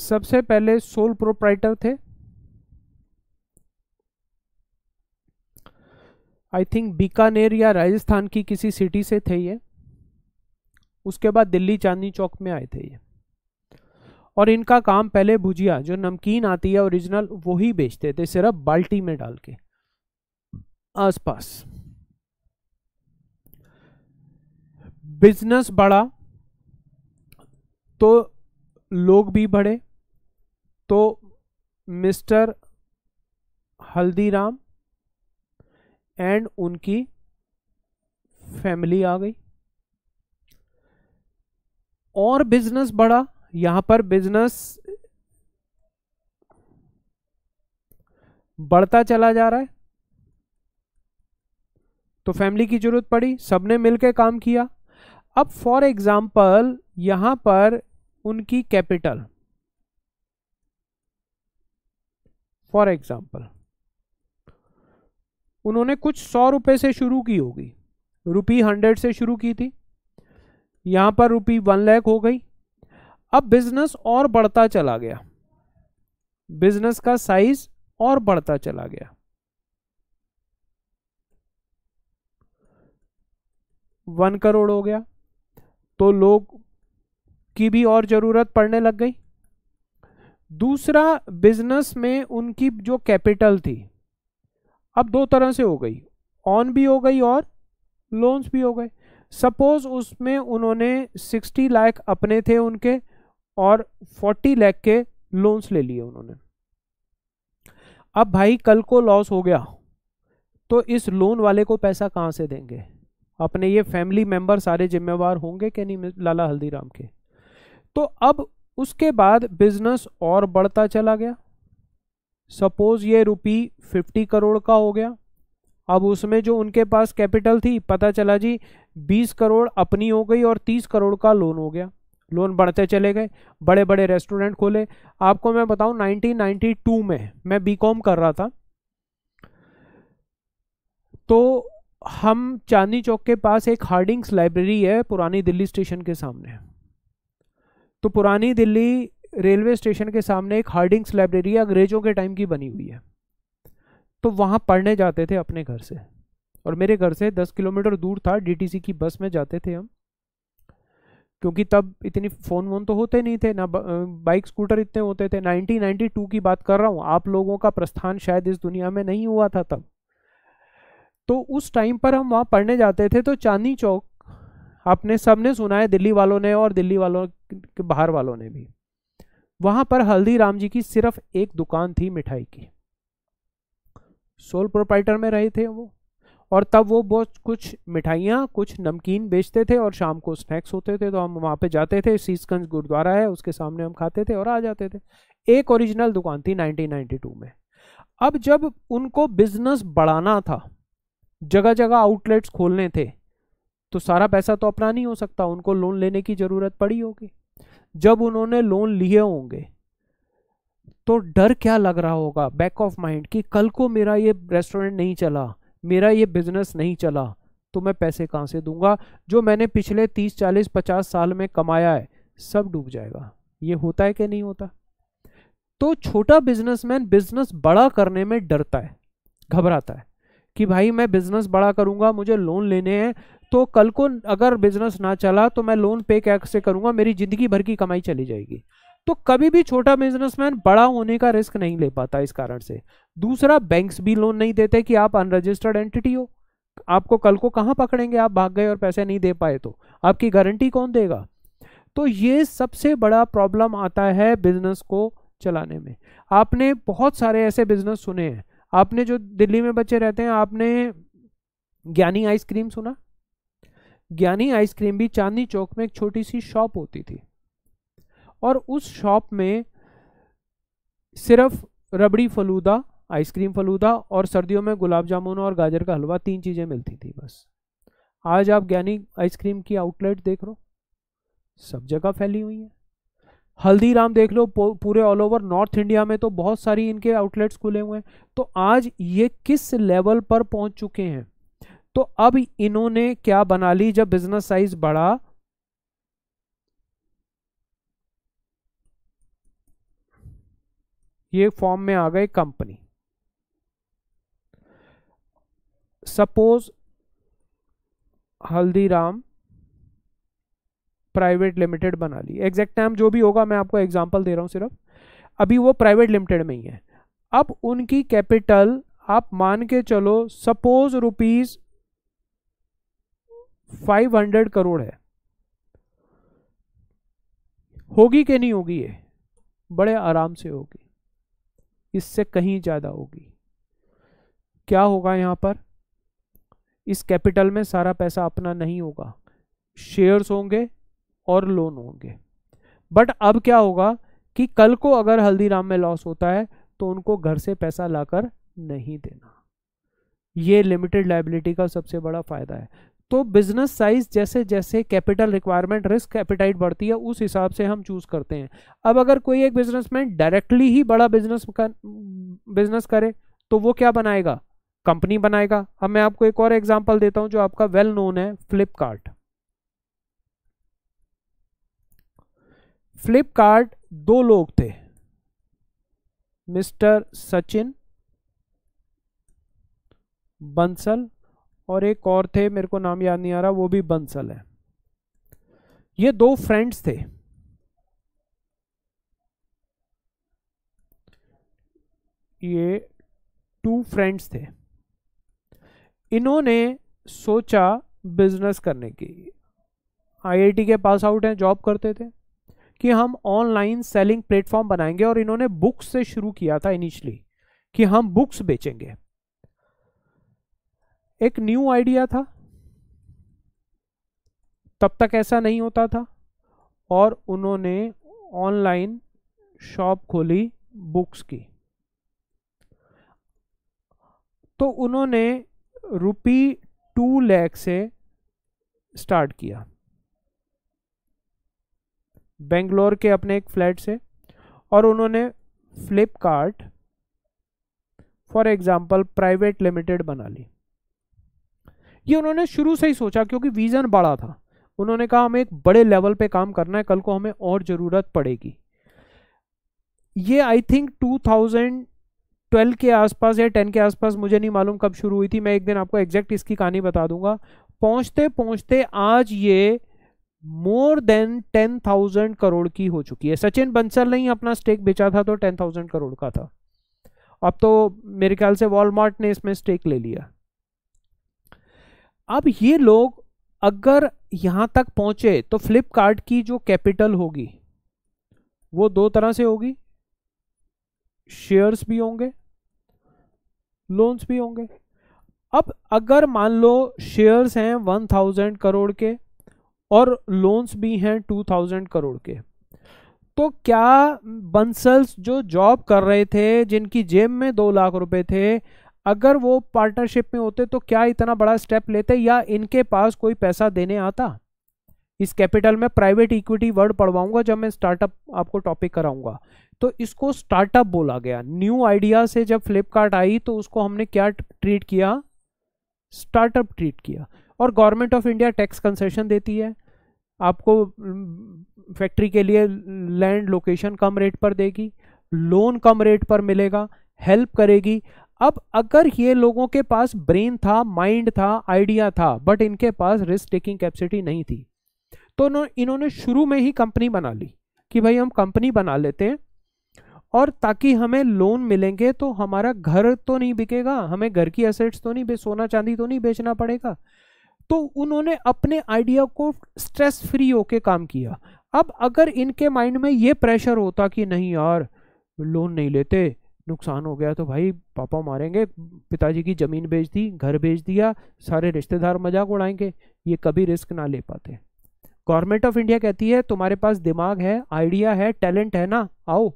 सबसे पहले सोल प्रोप्राइटर थे आई थिंक बीकानेर या राजस्थान की किसी सिटी से थे ये उसके बाद दिल्ली चांदनी चौक में आए थे ये और इनका काम पहले भुजिया जो नमकीन आती है ओरिजिनल वो ही बेचते थे सिर्फ बाल्टी में डाल के आसपास बिजनेस बड़ा तो लोग भी बढ़े तो मिस्टर हल्दीराम एंड उनकी फैमिली आ गई और बिजनेस बढ़ा यहां पर बिजनेस बढ़ता चला जा रहा है तो फैमिली की जरूरत पड़ी सबने मिलकर काम किया अब फॉर एग्जाम्पल यहां पर उनकी कैपिटल फॉर एग्जाम्पल उन्होंने कुछ सौ रुपए से शुरू की होगी रुपी हंड्रेड से शुरू की थी यहां पर रुपी वन लैख हो गई अब बिजनेस और बढ़ता चला गया बिजनेस का साइज और बढ़ता चला गया वन करोड़ हो गया तो लोग की भी और ज़रूरत पड़ने लग गई दूसरा बिजनेस में उनकी जो कैपिटल थी अब दो तरह से हो गई ऑन भी हो गई और लोन्स भी हो गए सपोज उसमें उन्होंने 60 लाख अपने थे उनके और 40 लाख के लोन्स ले लिए उन्होंने अब भाई कल को लॉस हो गया तो इस लोन वाले को पैसा कहाँ से देंगे अपने ये फैमिली मेंबर सारे जिम्मेवार होंगे कि नहीं लाला हल्दीराम के तो अब उसके बाद बिजनेस और बढ़ता चला गया सपोज ये रुपी फिफ्टी करोड़ का हो गया अब उसमें जो उनके पास कैपिटल थी पता चला जी बीस करोड़ अपनी हो गई और तीस करोड़ का लोन हो गया लोन बढ़ते चले गए बड़े बड़े रेस्टोरेंट खोले आपको मैं बताऊं 1992 में मैं बीकॉम कर रहा था तो हम चांदनी चौक के पास एक हार्डिंग्स लाइब्रेरी है पुरानी दिल्ली स्टेशन के सामने तो पुरानी दिल्ली रेलवे स्टेशन के सामने एक हार्डिंग्स लाइब्रेरी अंग्रेजों के टाइम की बनी हुई है तो वहाँ पढ़ने जाते थे अपने घर से और मेरे घर से दस किलोमीटर दूर था डीटीसी की बस में जाते थे हम क्योंकि तब इतनी फ़ोन वोन तो होते नहीं थे ना बाइक स्कूटर इतने होते थे 1992 की बात कर रहा हूँ आप लोगों का प्रस्थान शायद इस दुनिया में नहीं हुआ था तब तो उस टाइम पर हम वहाँ पढ़ने जाते थे तो चांदनी चौक आपने सबने सुना है दिल्ली वालों ने और दिल्ली वालों के बाहर वालों ने भी वहां पर हल्दीराम जी की सिर्फ एक दुकान थी मिठाई की सोल प्रोपाइटर में रहे थे वो और तब वो बहुत कुछ मिठाइयाँ कुछ नमकीन बेचते थे और शाम को स्नैक्स होते थे तो हम वहाँ पे जाते थे सीसगंज गुरुद्वारा है उसके सामने हम खाते थे और आ जाते थे एक ओरिजिनल दुकान थी 1992 में अब जब उनको बिजनेस बढ़ाना था जगह जगह आउटलेट्स खोलने थे तो सारा पैसा तो अपना नहीं हो सकता उनको लोन लेने की ज़रूरत पड़ी होगी जब उन्होंने लोन लिए होंगे तो डर क्या लग रहा होगा बैक ऑफ माइंड कि कल को मेरा ये रेस्टोरेंट नहीं चला मेरा ये बिजनेस नहीं चला तो मैं पैसे कहाँ से दूंगा जो मैंने पिछले तीस चालीस पचास साल में कमाया है सब डूब जाएगा ये होता है कि नहीं होता तो छोटा बिजनेसमैन बिजनेस बड़ा करने में डरता है घबराता है कि भाई मैं बिजनेस बड़ा करूंगा मुझे लोन लेने हैं तो कल को अगर बिजनेस ना चला तो मैं लोन पे कैक से करूंगा मेरी जिंदगी भर की कमाई चली जाएगी तो कभी भी छोटा बिजनेसमैन बड़ा होने का रिस्क नहीं ले पाता इस कारण से दूसरा बैंक्स भी लोन नहीं देते कि आप अनरजिस्टर्ड एंटिटी हो आपको कल को कहाँ पकड़ेंगे आप भाग गए और पैसे नहीं दे पाए तो आपकी गारंटी कौन देगा तो ये सबसे बड़ा प्रॉब्लम आता है बिजनेस को चलाने में आपने बहुत सारे ऐसे बिजनेस सुने हैं आपने जो दिल्ली में बच्चे रहते हैं आपने ज्ञानी आइसक्रीम सुना ज्ञानी आइसक्रीम भी चांदनी चौक में एक छोटी सी शॉप होती थी और उस शॉप में सिर्फ रबड़ी फलूदा आइसक्रीम फलूदा और सर्दियों में गुलाब जामुन और गाजर का हलवा तीन चीज़ें मिलती थी बस आज आप ज्ञानी आइसक्रीम की आउटलेट देख लो सब जगह फैली हुई है हल्दीराम देख लो पूरे ऑल ओवर नॉर्थ इंडिया में तो बहुत सारी इनके आउटलेट्स खुले हुए हैं तो आज ये किस लेवल पर पहुंच चुके हैं तो अब इन्होंने क्या बना ली जब बिजनेस साइज बढ़ा ये फॉर्म में आ गए company suppose Haldiram private limited बना ली एग्जैक्ट टाइम जो भी होगा मैं आपको एग्जांपल दे रहा हूं सिर्फ अभी वो प्राइवेट लिमिटेड में ही है अब उनकी कैपिटल आप मान के चलो सपोज रुपीज 500 करोड़ है होगी कि नहीं होगी ये बड़े आराम से होगी इससे कहीं ज़्यादा होगी क्या होगा यहां पर इस कैपिटल में सारा पैसा अपना नहीं होगा शेयर्स होंगे और लोन होंगे बट अब क्या होगा कि कल को अगर हल्दीराम में लॉस होता है तो उनको घर से पैसा लाकर नहीं देना ये लिमिटेड लाइबिलिटी का सबसे बड़ा फायदा है तो बिजनेस साइज जैसे जैसे कैपिटल रिक्वायरमेंट रिस्क एपिटाइट बढ़ती है उस हिसाब से हम चूज करते हैं अब अगर कोई एक बिजनेसमैन डायरेक्टली ही बड़ा बिजनेस कर, बिजनेस करे तो वो क्या बनाएगा कंपनी बनाएगा अब मैं आपको एक और एग्जांपल देता हूं जो आपका वेल नोन है फ्लिपकार्ट फ्लिपकार्ट दो लोग थे मिस्टर सचिन बंसल और एक और थे मेरे को नाम याद नहीं आ रहा वो भी बंसल है ये दो फ्रेंड्स थे ये टू फ्रेंड्स थे इन्होंने सोचा बिजनेस करने की आईआईटी के पास आउट हैं जॉब करते थे कि हम ऑनलाइन सेलिंग प्लेटफॉर्म बनाएंगे और इन्होंने बुक्स से शुरू किया था इनिशियली कि हम बुक्स बेचेंगे एक न्यू आइडिया था तब तक ऐसा नहीं होता था और उन्होंने ऑनलाइन शॉप खोली बुक्स की तो उन्होंने रुपी टू लैख से स्टार्ट किया बेंगलोर के अपने एक फ्लैट से और उन्होंने Flipkart for example private limited बना ली ये उन्होंने शुरू से ही सोचा क्योंकि विज़न बड़ा था उन्होंने कहा हमें एक बड़े लेवल पे काम करना है कल को हमें और ज़रूरत पड़ेगी ये आई थिंक 2012 के आसपास या 10 के आसपास मुझे नहीं मालूम कब शुरू हुई थी मैं एक दिन आपको एग्जैक्ट इसकी कहानी बता दूंगा पहुंचते पहुंचते आज ये मोर देन 10,000 करोड़ की हो चुकी है सचिन बंसल ने ही अपना स्टेक बेचा था तो 10,000 करोड़ का था अब तो मेरे ख्याल से वॉलमार्ट ने इसमें स्टेक ले लिया अब ये लोग अगर यहां तक पहुंचे तो फ्लिपकार्ट की जो कैपिटल होगी वो दो तरह से होगी शेयर्स भी होंगे लोन्स भी होंगे अब अगर मान लो शेयर्स हैं वन थाउजेंड करोड़ के और लोन्स भी हैं टू थाउजेंड करोड़ के तो क्या बंसल्स जो जॉब कर रहे थे जिनकी जेब में दो लाख रुपए थे अगर वो पार्टनरशिप में होते तो क्या इतना बड़ा स्टेप लेते या इनके पास कोई पैसा देने आता इस कैपिटल में प्राइवेट इक्विटी वर्ड पढ़वाऊंगा जब मैं स्टार्टअप आपको टॉपिक कराऊंगा तो इसको स्टार्टअप बोला गया न्यू आइडिया से जब फ्लिपकार्ट आई तो उसको हमने क्या ट्रीट किया स्टार्टअप ट्रीट किया और government of India tax concession देती है आपको फैक्ट्री के लिए लैंड लोकेशन कम रेट पर देगी लोन कम रेट पर मिलेगा हेल्प करेगी अब अगर ये लोगों के पास ब्रेन था माइंड था आइडिया था बट इनके पास रिस्क टेकिंग कैपेसिटी नहीं थी तो इन्होंने शुरू में ही कंपनी बना ली कि भाई हम कंपनी बना लेते हैं और ताकि हमें लोन मिलेंगे तो हमारा घर तो नहीं बिकेगा हमें घर की एसेट्स तो नहीं सोना चांदी तो नहीं बेचना पड़ेगा तो उन्होंने अपने आइडिया को स्ट्रेस फ्री होके काम किया अब अगर इनके माइंड में ये प्रेशर होता कि नहीं यार लोन नहीं लेते नुकसान हो गया तो भाई पापा मारेंगे पिताजी की ज़मीन बेच दी घर बेच दिया सारे रिश्तेदार मजाक उड़ाएंगे ये कभी रिस्क ना ले पाते गवर्नमेंट ऑफ इंडिया कहती है तुम्हारे पास दिमाग है आइडिया है टैलेंट है ना आओ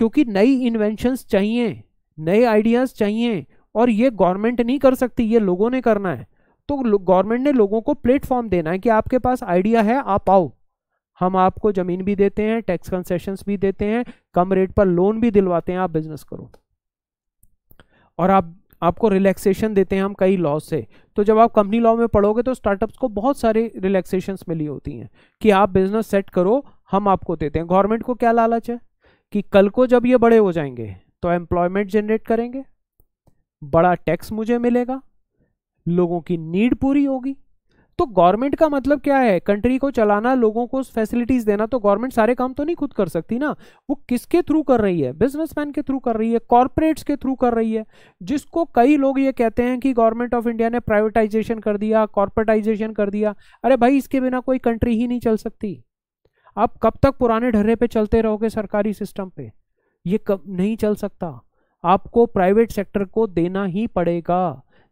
क्योंकि नई इन्वेंशंस चाहिए नए आइडियाज़ चाहिए और ये गवर्नमेंट नहीं कर सकती ये लोगों ने करना है तो गवर्नमेंट ने लोगों को प्लेटफॉर्म देना है कि आपके पास आइडिया है आप आओ हम आपको ज़मीन भी देते हैं टैक्स कंसेशंस भी देते हैं कम रेट पर लोन भी दिलवाते हैं आप बिजनेस करो और आप आपको रिलैक्सेशन देते हैं हम कई लॉ से तो जब आप कंपनी लॉ में पढ़ोगे तो स्टार्टअप्स को बहुत सारी रिलैक्सेशन मिली होती हैं कि आप बिजनेस सेट करो हम आपको देते हैं गवर्नमेंट को क्या लालच है कि कल को जब ये बड़े हो जाएंगे तो एम्प्लॉयमेंट जनरेट करेंगे बड़ा टैक्स मुझे मिलेगा लोगों की नीड पूरी होगी तो गवर्नमेंट का मतलब क्या है कंट्री को चलाना लोगों को फैसिलिटीज देना तो गवर्नमेंट सारे काम तो नहीं खुद कर सकती ना वो किसके थ्रू कर रही है बिजनेसमैन के थ्रू कर रही है कॉरपोरेट्स के थ्रू कर रही है जिसको कई लोग ये कहते हैं कि गवर्नमेंट ऑफ इंडिया ने प्राइवेटाइजेशन कर दिया कॉरपोरेटाइजेशन कर दिया अरे भाई इसके बिना कोई कंट्री ही नहीं चल सकती आप कब तक पुराने ढर्रे पे चलते रहोगे सरकारी सिस्टम पे ये कब नहीं चल सकता आपको प्राइवेट सेक्टर को देना ही पड़ेगा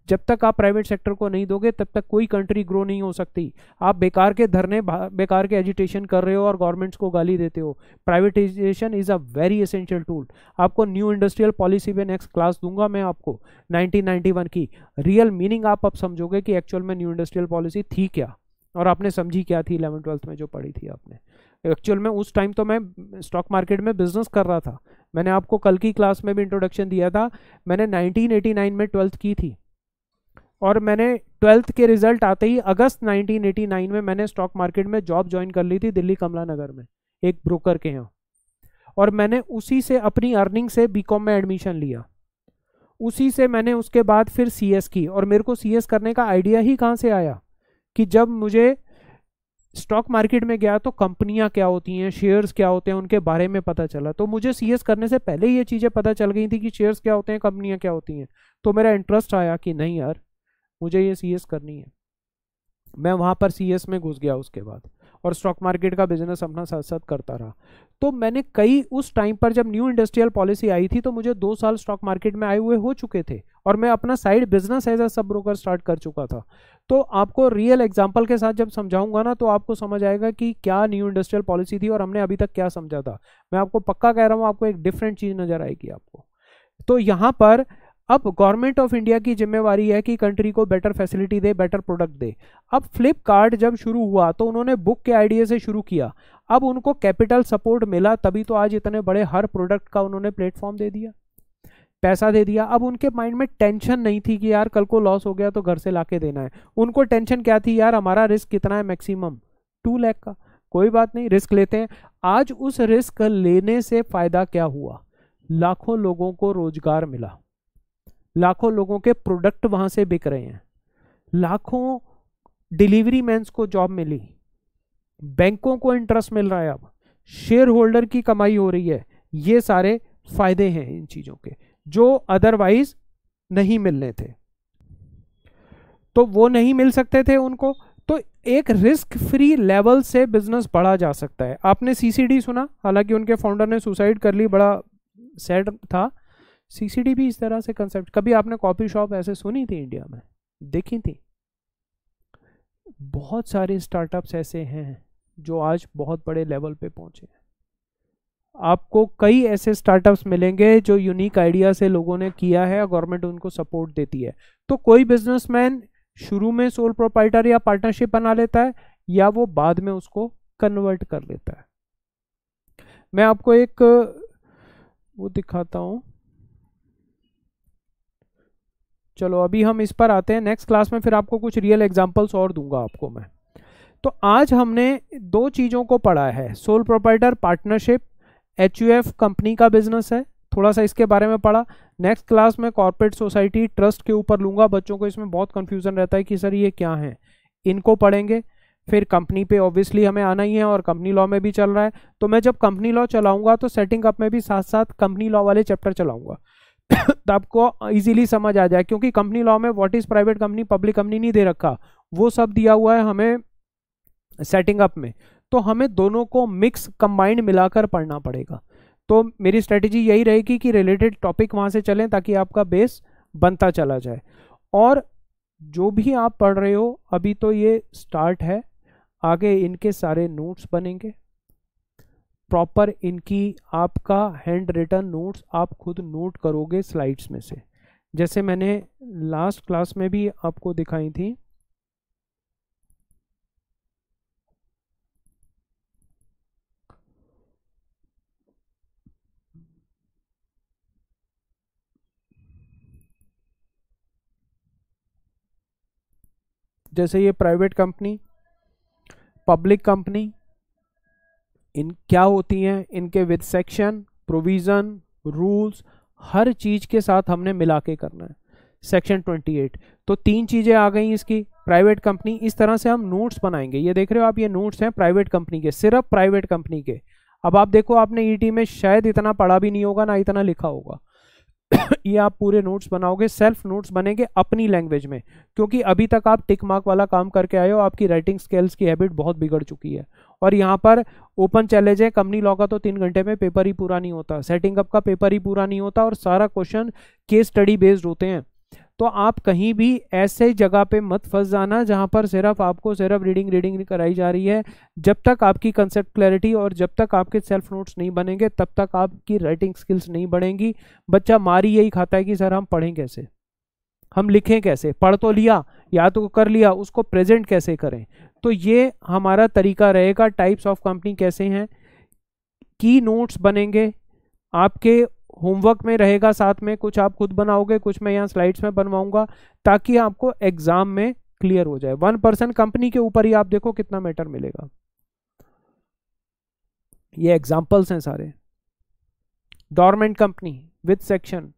जब तक आप प्राइवेट सेक्टर को नहीं दोगे तब तक कोई कंट्री ग्रो नहीं हो सकती आप बेकार के धरने बेकार के एजुटेशन कर रहे हो और गवर्नमेंट्स को गाली देते हो privatisation is a very essential tool आपको न्यू इंडस्ट्रियल पॉलिसी पे नेक्स्ट क्लास दूंगा मैं आपको 1991 की रियल मीनिंग आप अब समझोगे कि एक्चुअल में न्यू इंडस्ट्रियल पॉलिसी थी क्या और आपने समझी क्या थी इलेवन ट्वेल्थ में जो पढ़ी थी आपने एक्चुअल में उस टाइम तो मैं स्टॉक मार्केट में बिजनेस कर रहा था मैंने आपको कल की क्लास में भी इंट्रोडक्शन दिया था मैंने 1989 में ट्वेल्थ की थी और मैंने ट्वेल्थ के रिजल्ट आते ही अगस्त 1989 में मैंने स्टॉक मार्केट में जॉब ज्वाइन कर ली थी दिल्ली कमला नगर में एक ब्रोकर के यहाँ और मैंने उसी से अपनी अर्निंग से बीकॉम में एडमिशन लिया उसी से मैंने उसके बाद फिर सीएस की और मेरे को सीएस करने का आइडिया ही कहाँ से आया कि जब मुझे स्टॉक मार्केट में गया तो कंपनियां क्या होती हैं शेयर्स क्या होते हैं उनके बारे में पता चला तो मुझे सीएस करने से पहले ये चीज़ें पता चल गई थी कि शेयर्स क्या होते हैं कंपनियां क्या होती हैं तो मेरा इंटरेस्ट आया कि नहीं यार मुझे ये सी करनी है मैं वहाँ पर सी में घुस गया उसके बाद और स्टॉक मार्केट का बिजनेस अपना साथ साथ करता रहा तो मैंने कई उस टाइम पर जब न्यू इंडस्ट्रियल पॉलिसी आई थी तो मुझे दो साल स्टॉक मार्केट में आए हुए हो चुके थे और मैं अपना side business as a sub broker start कर चुका था तो आपको रियल एग्जांपल के साथ जब समझाऊंगा ना तो आपको समझ आएगा कि क्या न्यू इंडस्ट्रियल पॉलिसी थी और हमने अभी तक क्या समझा था मैं आपको पक्का कह रहा हूँ आपको एक डिफरेंट चीज़ नज़र आएगी आपको तो यहाँ पर अब गवर्नमेंट ऑफ इंडिया की जिम्मेवारी है कि कंट्री को बेटर फैसिलिटी दे बेटर प्रोडक्ट दे अब फ्लिपकार्ट जब शुरू हुआ तो उन्होंने बुक के आइडिया से शुरू किया अब उनको कैपिटल सपोर्ट मिला तभी तो आज इतने बड़े हर प्रोडक्ट का उन्होंने प्लेटफॉर्म दे दिया पैसा दे दिया अब उनके माइंड में टेंशन नहीं थी कि यार कल को लॉस हो गया तो घर से ला देना है उनको टेंशन क्या थी यार हमारा रिस्क कितना है मैक्सिमम टू लैख का कोई बात नहीं रिस्क लेते हैं आज उस रिस्क लेने से फ़ायदा क्या हुआ लाखों लोगों को रोजगार मिला लाखों लोगों के प्रोडक्ट वहाँ से बिक रहे हैं लाखों डिलीवरी मैंस को जॉब मिली बैंकों को इंटरेस्ट मिल रहा है अब शेयर होल्डर की कमाई हो रही है ये सारे फायदे हैं इन चीज़ों के जो अदरवाइज नहीं मिलने थे तो वो नहीं मिल सकते थे उनको तो एक रिस्क फ्री लेवल से बिजनेस बढ़ा जा सकता है आपने सीसीडी सुना हालांकि उनके फाउंडर ने सुसाइड कर ली बड़ा सैड था सीसीडी भी इस तरह से कंसेप्ट कभी आपने कॉपी शॉप ऐसे सुनी थी इंडिया में देखी थी बहुत सारे स्टार्टअप्स ऐसे हैं जो आज बहुत बड़े लेवल पे पहुंचे हैं आपको कई ऐसे स्टार्टअप्स मिलेंगे जो यूनिक आइडिया से लोगों ने किया है और गवर्नमेंट उनको सपोर्ट देती है तो कोई बिजनेसमैन शुरू में सोल प्रोपाइटर या पार्टनरशिप बना लेता है या वो बाद में उसको कन्वर्ट कर लेता है मैं आपको एक वो दिखाता हूँ चलो अभी हम इस पर आते हैं नेक्स्ट क्लास में फिर आपको कुछ रियल एग्जाम्पल्स और दूंगा आपको मैं तो आज हमने दो चीज़ों को पढ़ा है sole proprietor partnership H company का बिजनेस है थोड़ा सा इसके बारे में पढ़ा नेक्स्ट क्लास में कॉरपोरेट सोसाइटी ट्रस्ट के ऊपर लूँगा बच्चों को इसमें बहुत कन्फ्यूज़न रहता है कि सर ये क्या है इनको पढ़ेंगे फिर कंपनी पे ऑब्वियसली हमें आना ही है और कंपनी लॉ में भी चल रहा है तो मैं जब कंपनी लॉ चलाऊंगा तो सेटिंग अप में भी साथ साथ कंपनी लॉ वाले चैप्टर चलाऊंगा तो आपको इजीली समझ आ जाए क्योंकि कंपनी लॉ में what is private company public company नहीं दे रखा वो सब दिया हुआ है हमें सेटिंग अप में तो हमें दोनों को मिक्स कंबाइंड मिलाकर पढ़ना पड़ेगा तो मेरी स्ट्रेटेजी यही रहेगी कि रिलेटेड टॉपिक वहाँ से चलें ताकि आपका बेस बनता चला जाए और जो भी आप पढ़ रहे हो अभी तो ये स्टार्ट है आगे इनके सारे नोट्स बनेंगे प्रॉपर इनकी आपका हैंड रिटन नोट्स आप खुद नोट करोगे स्लाइड्स में से जैसे मैंने लास्ट क्लास में भी आपको दिखाई थी जैसे ये प्राइवेट कंपनी पब्लिक कंपनी इन क्या होती हैं इनके विद सेक्शन प्रोविज़न रूल्स हर चीज़ के साथ हमने मिला के करना है सेक्शन 28 तो तीन चीज़ें आ गई इसकी प्राइवेट कंपनी इस तरह से हम नोट्स बनाएंगे ये देख रहे हो आप ये नोट्स हैं प्राइवेट कंपनी के सिर्फ प्राइवेट कंपनी के अब आप देखो आपने ईटी e में शायद इतना पढ़ा भी नहीं होगा ना इतना लिखा होगा ये आप पूरे नोट्स बनाओगे सेल्फ नोट्स बनेंगे अपनी लैंग्वेज में क्योंकि अभी तक आप टिक मार्क वाला काम करके आए हो आपकी राइटिंग स्किल्स की हैबिट बहुत बिगड़ चुकी है और यहाँ पर ओपन चैलेंज है कंपनी लॉ का तो तीन घंटे में पेपर ही पूरा नहीं होता सेटिंग अप का पेपर ही पूरा नहीं होता और सारा क्वेश्चन केस स्टडी बेस्ड होते हैं तो आप कहीं भी ऐसे जगह पे मत फंस जाना जहाँ पर सिर्फ आपको सिर्फ रीडिंग रीडिंग कराई जा रही है जब तक आपकी कंसेप्ट क्लैरिटी और जब तक आपके सेल्फ नोट्स नहीं बनेंगे तब तक आपकी राइटिंग स्किल्स नहीं बढ़ेंगी बच्चा मारी यही खाता है कि सर हम पढ़ें कैसे हम लिखें कैसे पढ़ तो लिया या तो कर लिया उसको प्रेजेंट कैसे करें तो ये हमारा तरीका रहेगा टाइप्स ऑफ कंपनी कैसे हैं की नोट्स बनेंगे आपके होमवर्क में रहेगा साथ में कुछ आप खुद बनाओगे कुछ मैं यहाँ स्लाइड्स में बनवाऊंगा ताकि आपको एग्जाम में क्लियर हो जाए वन परसेंट कंपनी के ऊपर ही आप देखो कितना मैटर मिलेगा ये एग्जाम्पल्स हैं सारे डॉर्मेंट कंपनी विथ सेक्शन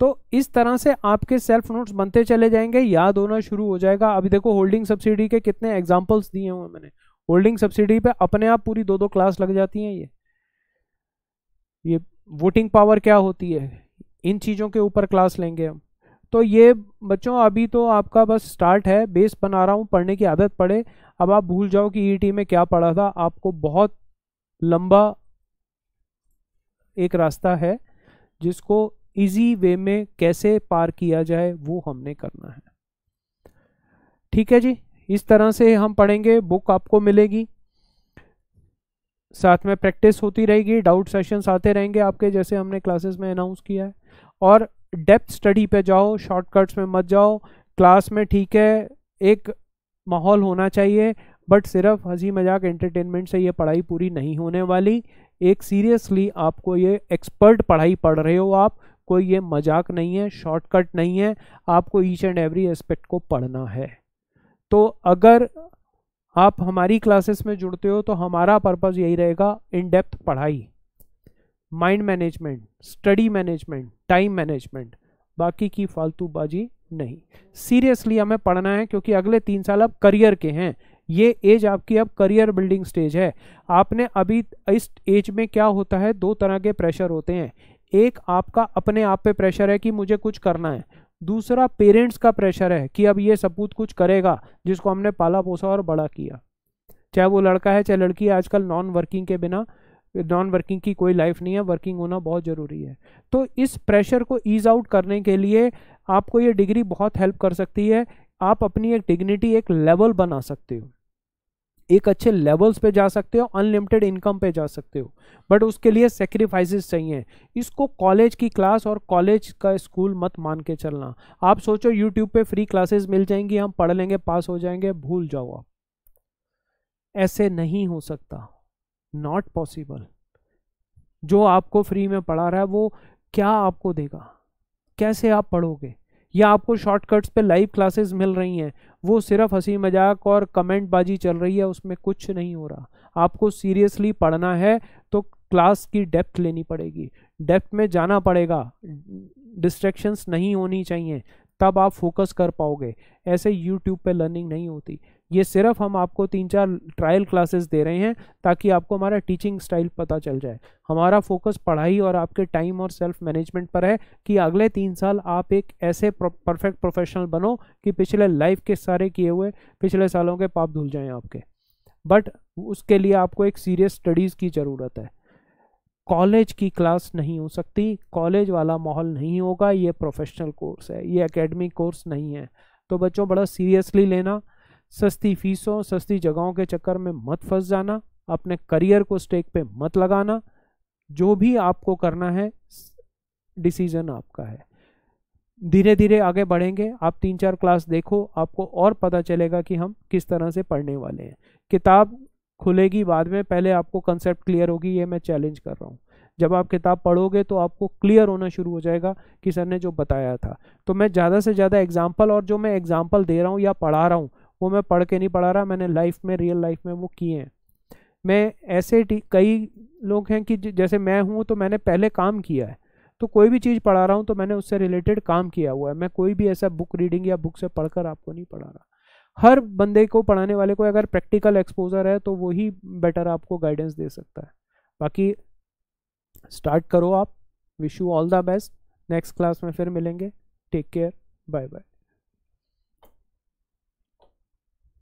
तो इस तरह से आपके सेल्फ नोट्स बनते चले जाएंगे याद होना शुरू हो जाएगा अभी देखो होल्डिंग सब्सिडी के कितने एग्जाम्पल्स दिए हुए मैंने होल्डिंग सब्सिडी पे अपने आप पूरी दो दो क्लास लग जाती हैं ये ये वोटिंग पावर क्या होती है इन चीज़ों के ऊपर क्लास लेंगे हम तो ये बच्चों अभी तो आपका बस स्टार्ट है बेस बना रहा हूँ पढ़ने की आदत पड़े अब आप भूल जाओ कि ई e में क्या पढ़ा था आपको बहुत लंबा एक रास्ता है जिसको इजी वे में कैसे पार किया जाए वो हमने करना है ठीक है जी इस तरह से हम पढ़ेंगे बुक आपको मिलेगी साथ में प्रैक्टिस होती रहेगी डाउट सेशंस आते रहेंगे आपके जैसे हमने क्लासेस में अनाउंस किया है और डेप्थ स्टडी पे जाओ शॉर्टकट्स में मत जाओ क्लास में ठीक है एक माहौल होना चाहिए बट सिर्फ हंसी मजाक एंटरटेनमेंट से ये पढ़ाई पूरी नहीं होने वाली एक सीरियसली आपको ये एक्सपर्ट पढ़ाई पढ़ रहे हो आप कोई ये मजाक नहीं है शॉर्टकट नहीं है आपको ईच एंड एवरी एस्पेक्ट को पढ़ना है तो अगर आप हमारी क्लासेस में जुड़ते हो तो हमारा पर्पज़ यही रहेगा इन डेप्थ पढ़ाई mind management study management time management बाकी की फालतू बाजी नहीं सीरियसली हमें पढ़ना है क्योंकि अगले तीन साल अब करियर के हैं ये एज आपकी अब करियर बिल्डिंग स्टेज है आपने अभी इस एज में क्या होता है दो तरह के प्रेशर होते हैं एक आपका अपने आप पे प्रेशर है कि मुझे कुछ करना है दूसरा पेरेंट्स का प्रेशर है कि अब ये सपूत कुछ करेगा जिसको हमने पाला पोसा और बड़ा किया चाहे वो लड़का है चाहे लड़की आजकल नॉन वर्किंग के बिना नॉन वर्किंग की कोई लाइफ नहीं है वर्किंग होना बहुत ज़रूरी है तो इस प्रेशर को ईज आउट करने के लिए आपको ये डिग्री बहुत हेल्प कर सकती है आप अपनी एक डिग्निटी एक लेवल बना सकते हो एक अच्छे लेवल्स पे जा सकते हो अनलिमिटेड इनकम पे जा सकते हो बट उसके लिए सेक्रीफाइसेस चाहिए इसको कॉलेज की क्लास और कॉलेज का स्कूल मत मान के चलना आप सोचो यूट्यूब पे फ्री क्लासेस मिल जाएंगी हम पढ़ लेंगे पास हो जाएंगे भूल जाओ आप ऐसे नहीं हो सकता नॉट पॉसिबल जो आपको फ्री में पढ़ा रहा है वो क्या आपको देगा कैसे आप पढ़ोगे या आपको शॉर्टकट्स पे लाइव क्लासेस मिल रही हैं वो सिर्फ हंसी मजाक और कमेंट बाजी चल रही है उसमें कुछ नहीं हो रहा आपको सीरियसली पढ़ना है तो क्लास की डेप्थ लेनी पड़ेगी डेप्थ में जाना पड़ेगा डिस्ट्रैक्शंस नहीं होनी चाहिए तब आप फोकस कर पाओगे ऐसे यूट्यूब पे लर्निंग नहीं होती ये सिर्फ हम आपको तीन चार ट्रायल क्लासेस दे रहे हैं ताकि आपको हमारा टीचिंग स्टाइल पता चल जाए हमारा फोकस पढ़ाई और आपके टाइम और सेल्फ मैनेजमेंट पर है कि अगले तीन साल आप एक ऐसे परफेक्ट प्रोफेशनल बनो कि पिछले लाइफ के सारे किए हुए पिछले सालों के पाप धुल जाएँ आपके बट उसके लिए आपको एक सीरियस स्टडीज़ की ज़रूरत है कॉलेज की क्लास नहीं हो सकती कॉलेज वाला माहौल नहीं होगा ये प्रोफेशनल कोर्स है ये एकेडमिक कोर्स नहीं है तो बच्चों बड़ा सीरियसली लेना सस्ती फीसों सस्ती जगहों के चक्कर में मत फंस जाना अपने करियर को स्टेक पे मत लगाना जो भी आपको करना है डिसीजन आपका है धीरे धीरे आगे बढ़ेंगे आप तीन चार क्लास देखो आपको और पता चलेगा कि हम किस तरह से पढ़ने वाले हैं किताब खुलेगी बाद में पहले आपको कंसेप्ट क्लियर होगी ये मैं चैलेंज कर रहा हूँ जब आप किताब पढ़ोगे तो आपको क्लियर होना शुरू हो जाएगा कि सर ने जो बताया था तो मैं ज़्यादा से ज़्यादा एग्जाम्पल और जो मैं एग्जाम्पल दे रहा हूँ या पढ़ा रहा हूँ वो मैं पढ़ के नहीं पढ़ा रहा मैंने लाइफ में रियल लाइफ में वो किए हैं मैं ऐसे कई लोग हैं कि जैसे मैं हूँ तो मैंने पहले काम किया है तो कोई भी चीज़ पढ़ा रहा हूँ तो मैंने उससे रिलेटेड काम किया हुआ है मैं कोई भी ऐसा बुक रीडिंग या बुक से पढ़कर आपको नहीं पढ़ा रहा हर बंदे को पढ़ाने वाले को अगर प्रैक्टिकल एक्सपोजर है तो वही बेटर आपको गाइडेंस दे सकता है बाकी स्टार्ट करो आप wish you all the best next class में फिर मिलेंगे टेक केयर बाय बाय